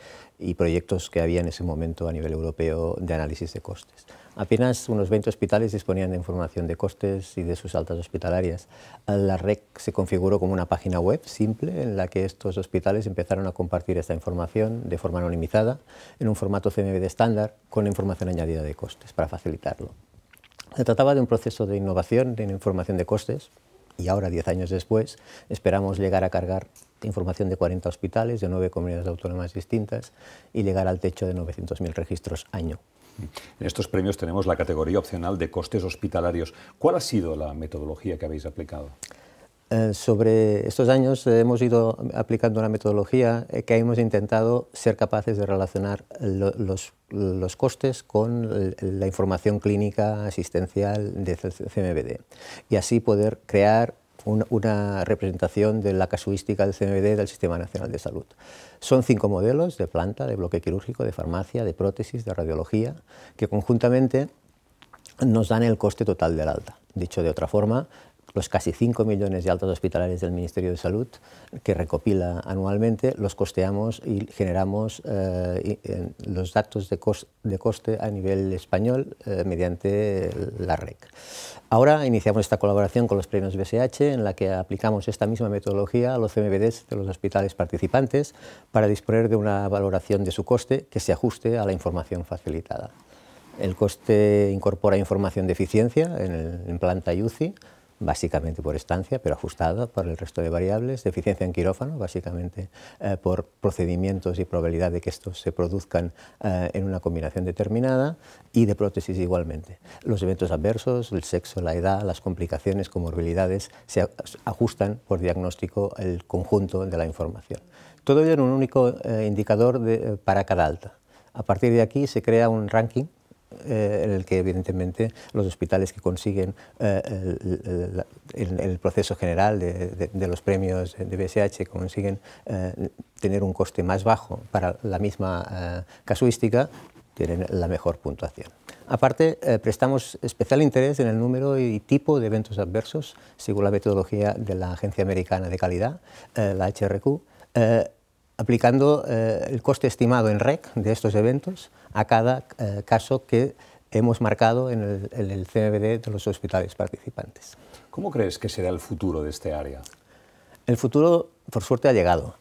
proyectos que había en ese momento a nivel europeo de análisis de costes. Apenas unos 20 hospitales disponían de información de costes y de sus altas hospitalarias. La REC se configuró como una página web simple en la que estos hospitales empezaron a compartir esta información de forma anonimizada en un formato CMB estándar con información añadida de costes para facilitarlo. Se trataba de un proceso de innovación en información de costes y ahora, 10 años después, esperamos llegar a cargar información de 40 hospitales de 9 comunidades autónomas distintas y llegar al techo de 900.000 registros año. En estos premios tenemos la categoría opcional de costes hospitalarios. ¿Cuál ha sido la metodología que habéis aplicado? Eh, sobre estos años hemos ido aplicando una metodología eh, que hemos intentado ser capaces de relacionar los, costes con la información clínica asistencial de CMBD y así poder crear una representación de la casuística del CMD del Sistema Nacional de Salud. Son cinco modelos de planta, de bloque quirúrgico, de farmacia, de prótesis, de radiología, que conjuntamente nos dan el coste total del alta. Dicho de otra forma, los casi 5 millones de altos hospitales del Ministerio de Salud que recopila anualmente, los costeamos y generamos eh, eh, los datos de, coste a nivel español eh, mediante la REC. Ahora iniciamos esta colaboración con los premios BSH en la que aplicamos esta misma metodología a los CMBDs de los hospitales participantes para disponer de una valoración de su coste que se ajuste a la información facilitada. El coste incorpora información de eficiencia en, en planta y UCI, básicamente por estancia, pero ajustada por el resto de variables, deficiencia en quirófano, básicamente eh, por procedimientos y probabilidad de que estos se produzcan eh, en una combinación determinada, y de prótesis igualmente. Los eventos adversos, el sexo, la edad, las complicaciones, comorbilidades, se ajustan por diagnóstico el conjunto de la información. Todo ello en un único eh, indicador para cada alta. A partir de aquí se crea un ranking eh, en el que evidentemente los hospitales que consiguen en eh, el, proceso general de, los premios de BSH consiguen eh, tener un coste más bajo para la misma casuística, tienen la mejor puntuación. Aparte, prestamos especial interés en el número y tipo de eventos adversos, según la metodología de la Agencia Americana de Calidad, la HRQ aplicando eh, el coste estimado en REC de estos eventos a cada eh, caso que hemos marcado en el, en CMBD de los hospitales participantes. ¿Cómo crees que será el futuro de este área? El futuro por suerte ha llegado.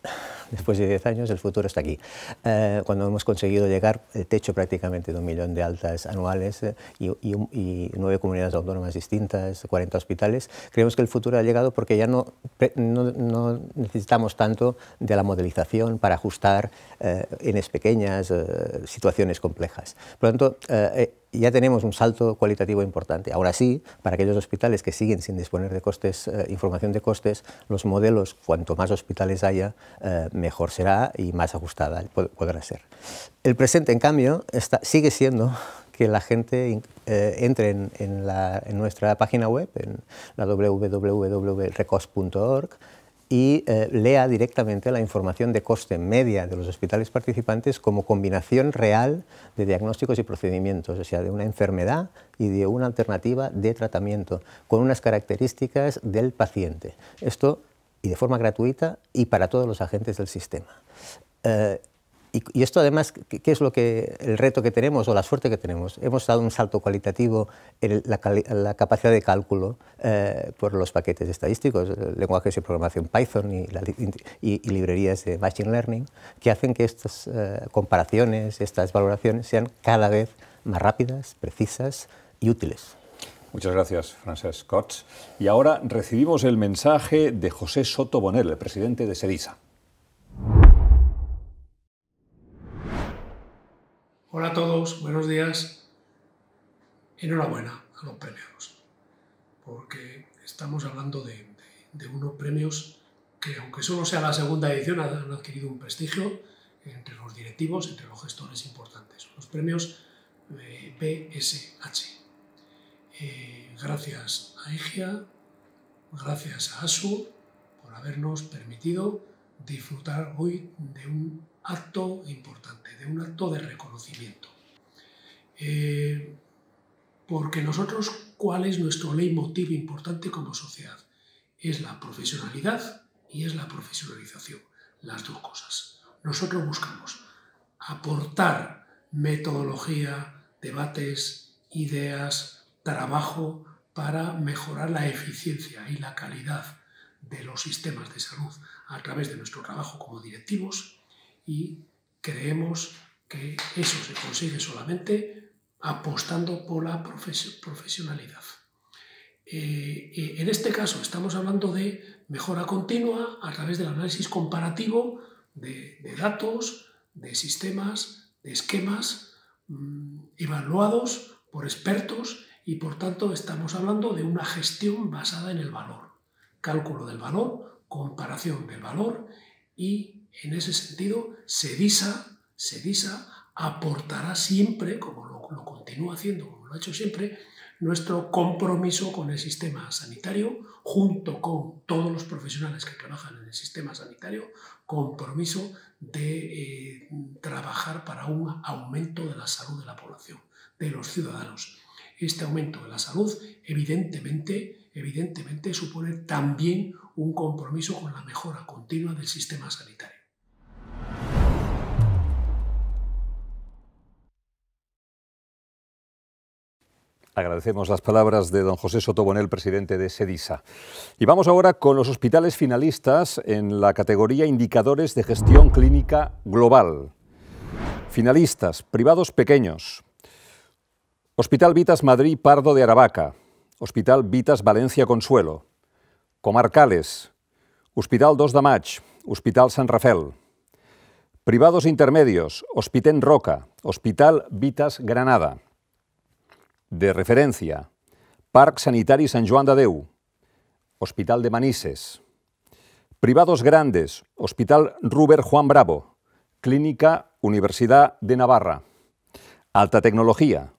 Después de 10 años el futuro está aquí. Eh, cuando hemos conseguido llegar, el techo prácticamente de un millón de altas anuales eh, y, nueve comunidades autónomas distintas, 40 hospitales, creemos que el futuro ha llegado porque ya no, no, necesitamos tanto de la modelización para ajustar eh, en pequeñas situaciones complejas. Por lo tanto, ya tenemos un salto cualitativo importante. Ahora sí, para aquellos hospitales que siguen sin disponer de costes, información de costes, los modelos, cuanto más hospitales haya, eh, mejor será y más ajustada podrá ser. El presente, en cambio, sigue siendo que la gente eh, entre en, nuestra página web, en la www.recos.org, y eh, lea directamente la información de coste media de los hospitales participantes como combinación real de diagnósticos y procedimientos, o sea, de una enfermedad y de una alternativa de tratamiento, con unas características del paciente. Esto y de forma gratuita y para todos los agentes del sistema. Eh, y, esto además, ¿qué es lo que, el reto que tenemos o la suerte que tenemos? Hemos dado un salto cualitativo en la, capacidad de cálculo eh, por los paquetes estadísticos, lenguajes de programación Python y, y, librerías de Machine Learning, que hacen que estas eh, comparaciones, estas valoraciones sean cada vez más rápidas, precisas y útiles. Muchas gracias, Francesc Cots. Y ahora recibimos el mensaje de José Soto Bonel, el presidente de SEDISA. Hola a todos, buenos días. Enhorabuena a los premios, porque estamos hablando de, unos premios que, aunque solo sea la segunda edición, han adquirido un prestigio entre los directivos, entre los gestores importantes. Los premios PSH. Eh, eh, gracias a Egia, gracias a ASU por habernos permitido disfrutar hoy de un acto importante, de un acto de reconocimiento. Eh, porque nosotros, ¿cuál es nuestro leitmotiv importante como sociedad? Es la profesionalidad y es la profesionalización, las dos cosas. Nosotros buscamos aportar metodología, debates, ideas, trabajo para mejorar la eficiencia y la calidad de los sistemas de salud a través de nuestro trabajo como directivos y creemos que eso se consigue solamente apostando por la profesionalidad. Eh, eh, en este caso estamos hablando de mejora continua a través del análisis comparativo de, datos, de sistemas, de esquemas mm, evaluados por expertos y por tanto estamos hablando de una gestión basada en el valor. Cálculo del valor, comparación del valor y en ese sentido SEDISA, aportará siempre, como lo, continúa haciendo, como lo ha hecho siempre, nuestro compromiso con el sistema sanitario, junto con todos los profesionales que trabajan en el sistema sanitario, compromiso de eh, trabajar para un aumento de la salud de la población, de los ciudadanos este aumento de la salud, evidentemente, evidentemente supone también un compromiso con la mejora continua del sistema sanitario. Agradecemos las palabras de don José Sotobonel, presidente de SEDISA. Y vamos ahora con los hospitales finalistas en la categoría Indicadores de Gestión Clínica Global. Finalistas, privados pequeños, Hospital Vitas Madrid Pardo de Aravaca, Hospital Vitas Valencia Consuelo, Comarcales, Hospital 2 de Hospital San Rafael, Privados Intermedios, Hospitén Roca, Hospital Vitas Granada. De referencia, Parc Sanitari San Joan de Déu, Hospital de Manises. Privados Grandes, Hospital Ruber Juan Bravo, Clínica Universidad de Navarra. Alta Tecnología,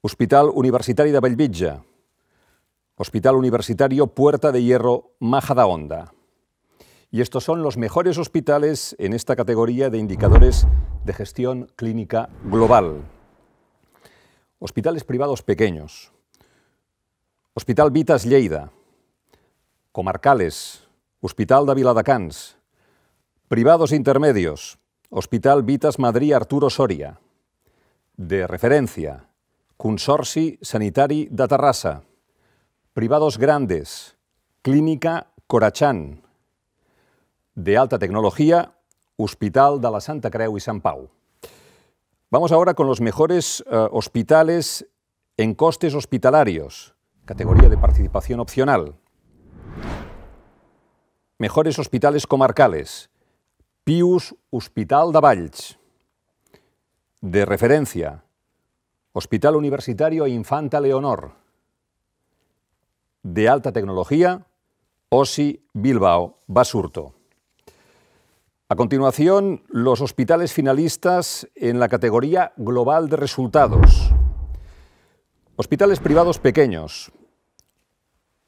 Hospital Universitario de Bellvitge, Hospital Universitario Puerta de Hierro Maja da Honda. Y estos son los mejores hospitales en esta categoría de indicadores de gestión clínica global. Hospitales privados pequeños. Hospital Vitas Lleida. Comarcales. Hospital de Privados intermedios. Hospital Vitas Madrid Arturo Soria. De referencia. Consorci Sanitari de Terrassa, Privados Grandes, Clínica Corachán, de Alta Tecnología, Hospital de la Santa Creu y San Pau. Vamos ahora con los mejores eh, hospitales en costes hospitalarios, categoría de participación opcional. Mejores hospitales comarcales. Pius Hospital de Valls, de referencia, Hospital Universitario Infanta Leonor. De alta tecnología, OSI Bilbao, Basurto. A continuación, los hospitales finalistas en la categoría global de resultados. Hospitales privados pequeños.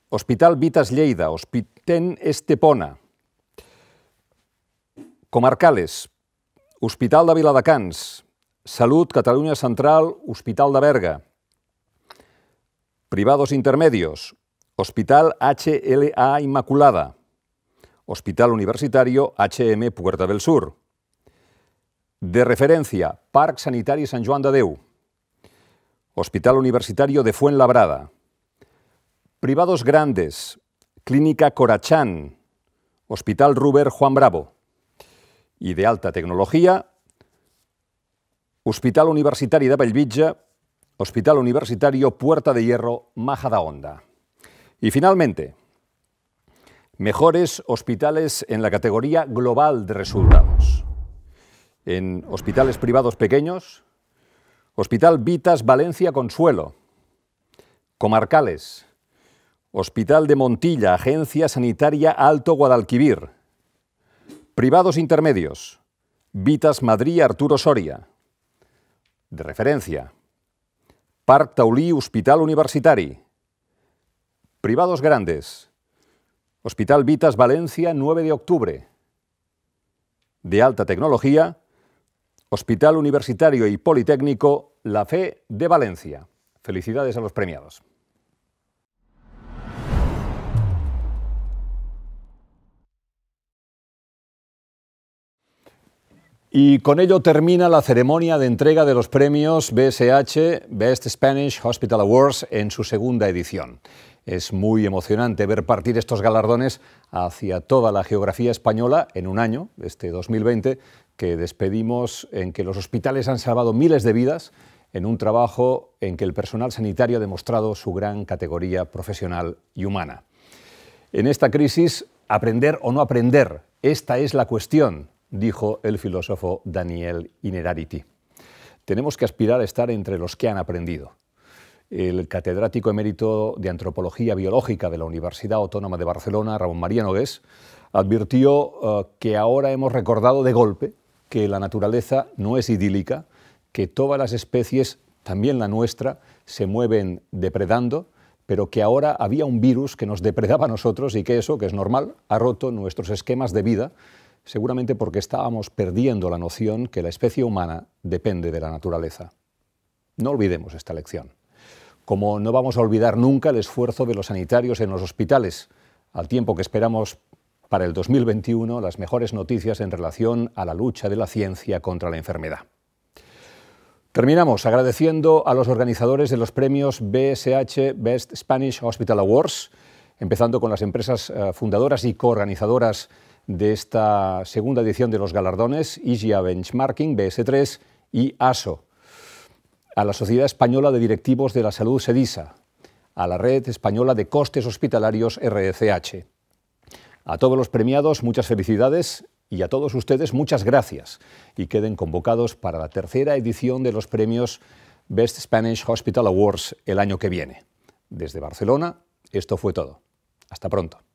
Hospital Vitas Lleida, Hospital Estepona. Comarcales, Hospital de Viladecans, Salud Cataluña Central, Hospital de Berga. Privados Intermedios, Hospital HLA Inmaculada. Hospital Universitario HM Puerta del Sur. De referencia, Parc Sanitari San Joan de Déu. Hospital Universitario de Fuenlabrada. Privados Grandes, Clínica Corachán, Hospital Ruber Juan Bravo. Y de alta tecnología, Hospital Universitario de Bellvitge, Hospital Universitario Puerta de Hierro, Maja Honda. Y finalmente, mejores hospitales en la categoría global de resultados. En hospitales privados pequeños, Hospital Vitas Valencia Consuelo, Comarcales, Hospital de Montilla, Agencia Sanitaria Alto Guadalquivir, privados intermedios, Vitas Madrid Arturo Soria, de referencia. Parc Taulí Hospital Universitari. Privados Grandes. Hospital Vitas Valencia 9 de octubre. De alta tecnología. Hospital Universitario y Politécnico La Fe de Valencia. Felicidades a los premiados. Y con ello termina la ceremonia de entrega de los premios BSH, Best Spanish Hospital Awards, en su segunda edición. Es muy emocionante ver partir estos galardones hacia toda la geografía española en un año, este 2020, que despedimos en que los hospitales han salvado miles de vidas en un trabajo en que el personal sanitario ha demostrado su gran categoría profesional y humana. En esta crisis, aprender o no aprender, esta es la cuestión dijo el filósofo Daniel Inerarity. Tenemos que aspirar a estar entre los que han aprendido. El catedrático emérito de Antropología Biológica de la Universidad Autónoma de Barcelona, Ramón María Nogués, advirtió eh, que ahora hemos recordado de golpe que la naturaleza no es idílica, que todas las especies, también la nuestra, se mueven depredando, pero que ahora había un virus que nos depredaba a nosotros y que eso, que es normal, ha roto nuestros esquemas de vida seguramente porque estábamos perdiendo la noción que la especie humana depende de la naturaleza. No olvidemos esta lección. Como no vamos a olvidar nunca el esfuerzo de los sanitarios en los hospitales, al tiempo que esperamos para el 2021 las mejores noticias en relación a la lucha de la ciencia contra la enfermedad. Terminamos agradeciendo a los organizadores de los premios BSH Best Spanish Hospital Awards, empezando con las empresas eh, fundadoras y coorganizadoras de esta segunda edición de los galardones IGIA Benchmarking, BS3 y ASO, a la Sociedad Española de Directivos de la Salud SEDISA, a la Red Española de Costes Hospitalarios RFH. E a todos los premiados, muchas felicidades y a todos ustedes, muchas gracias. Y queden convocados para la tercera edición de los premios Best Spanish Hospital Awards el año que viene. Desde Barcelona, esto fue todo. Hasta pronto.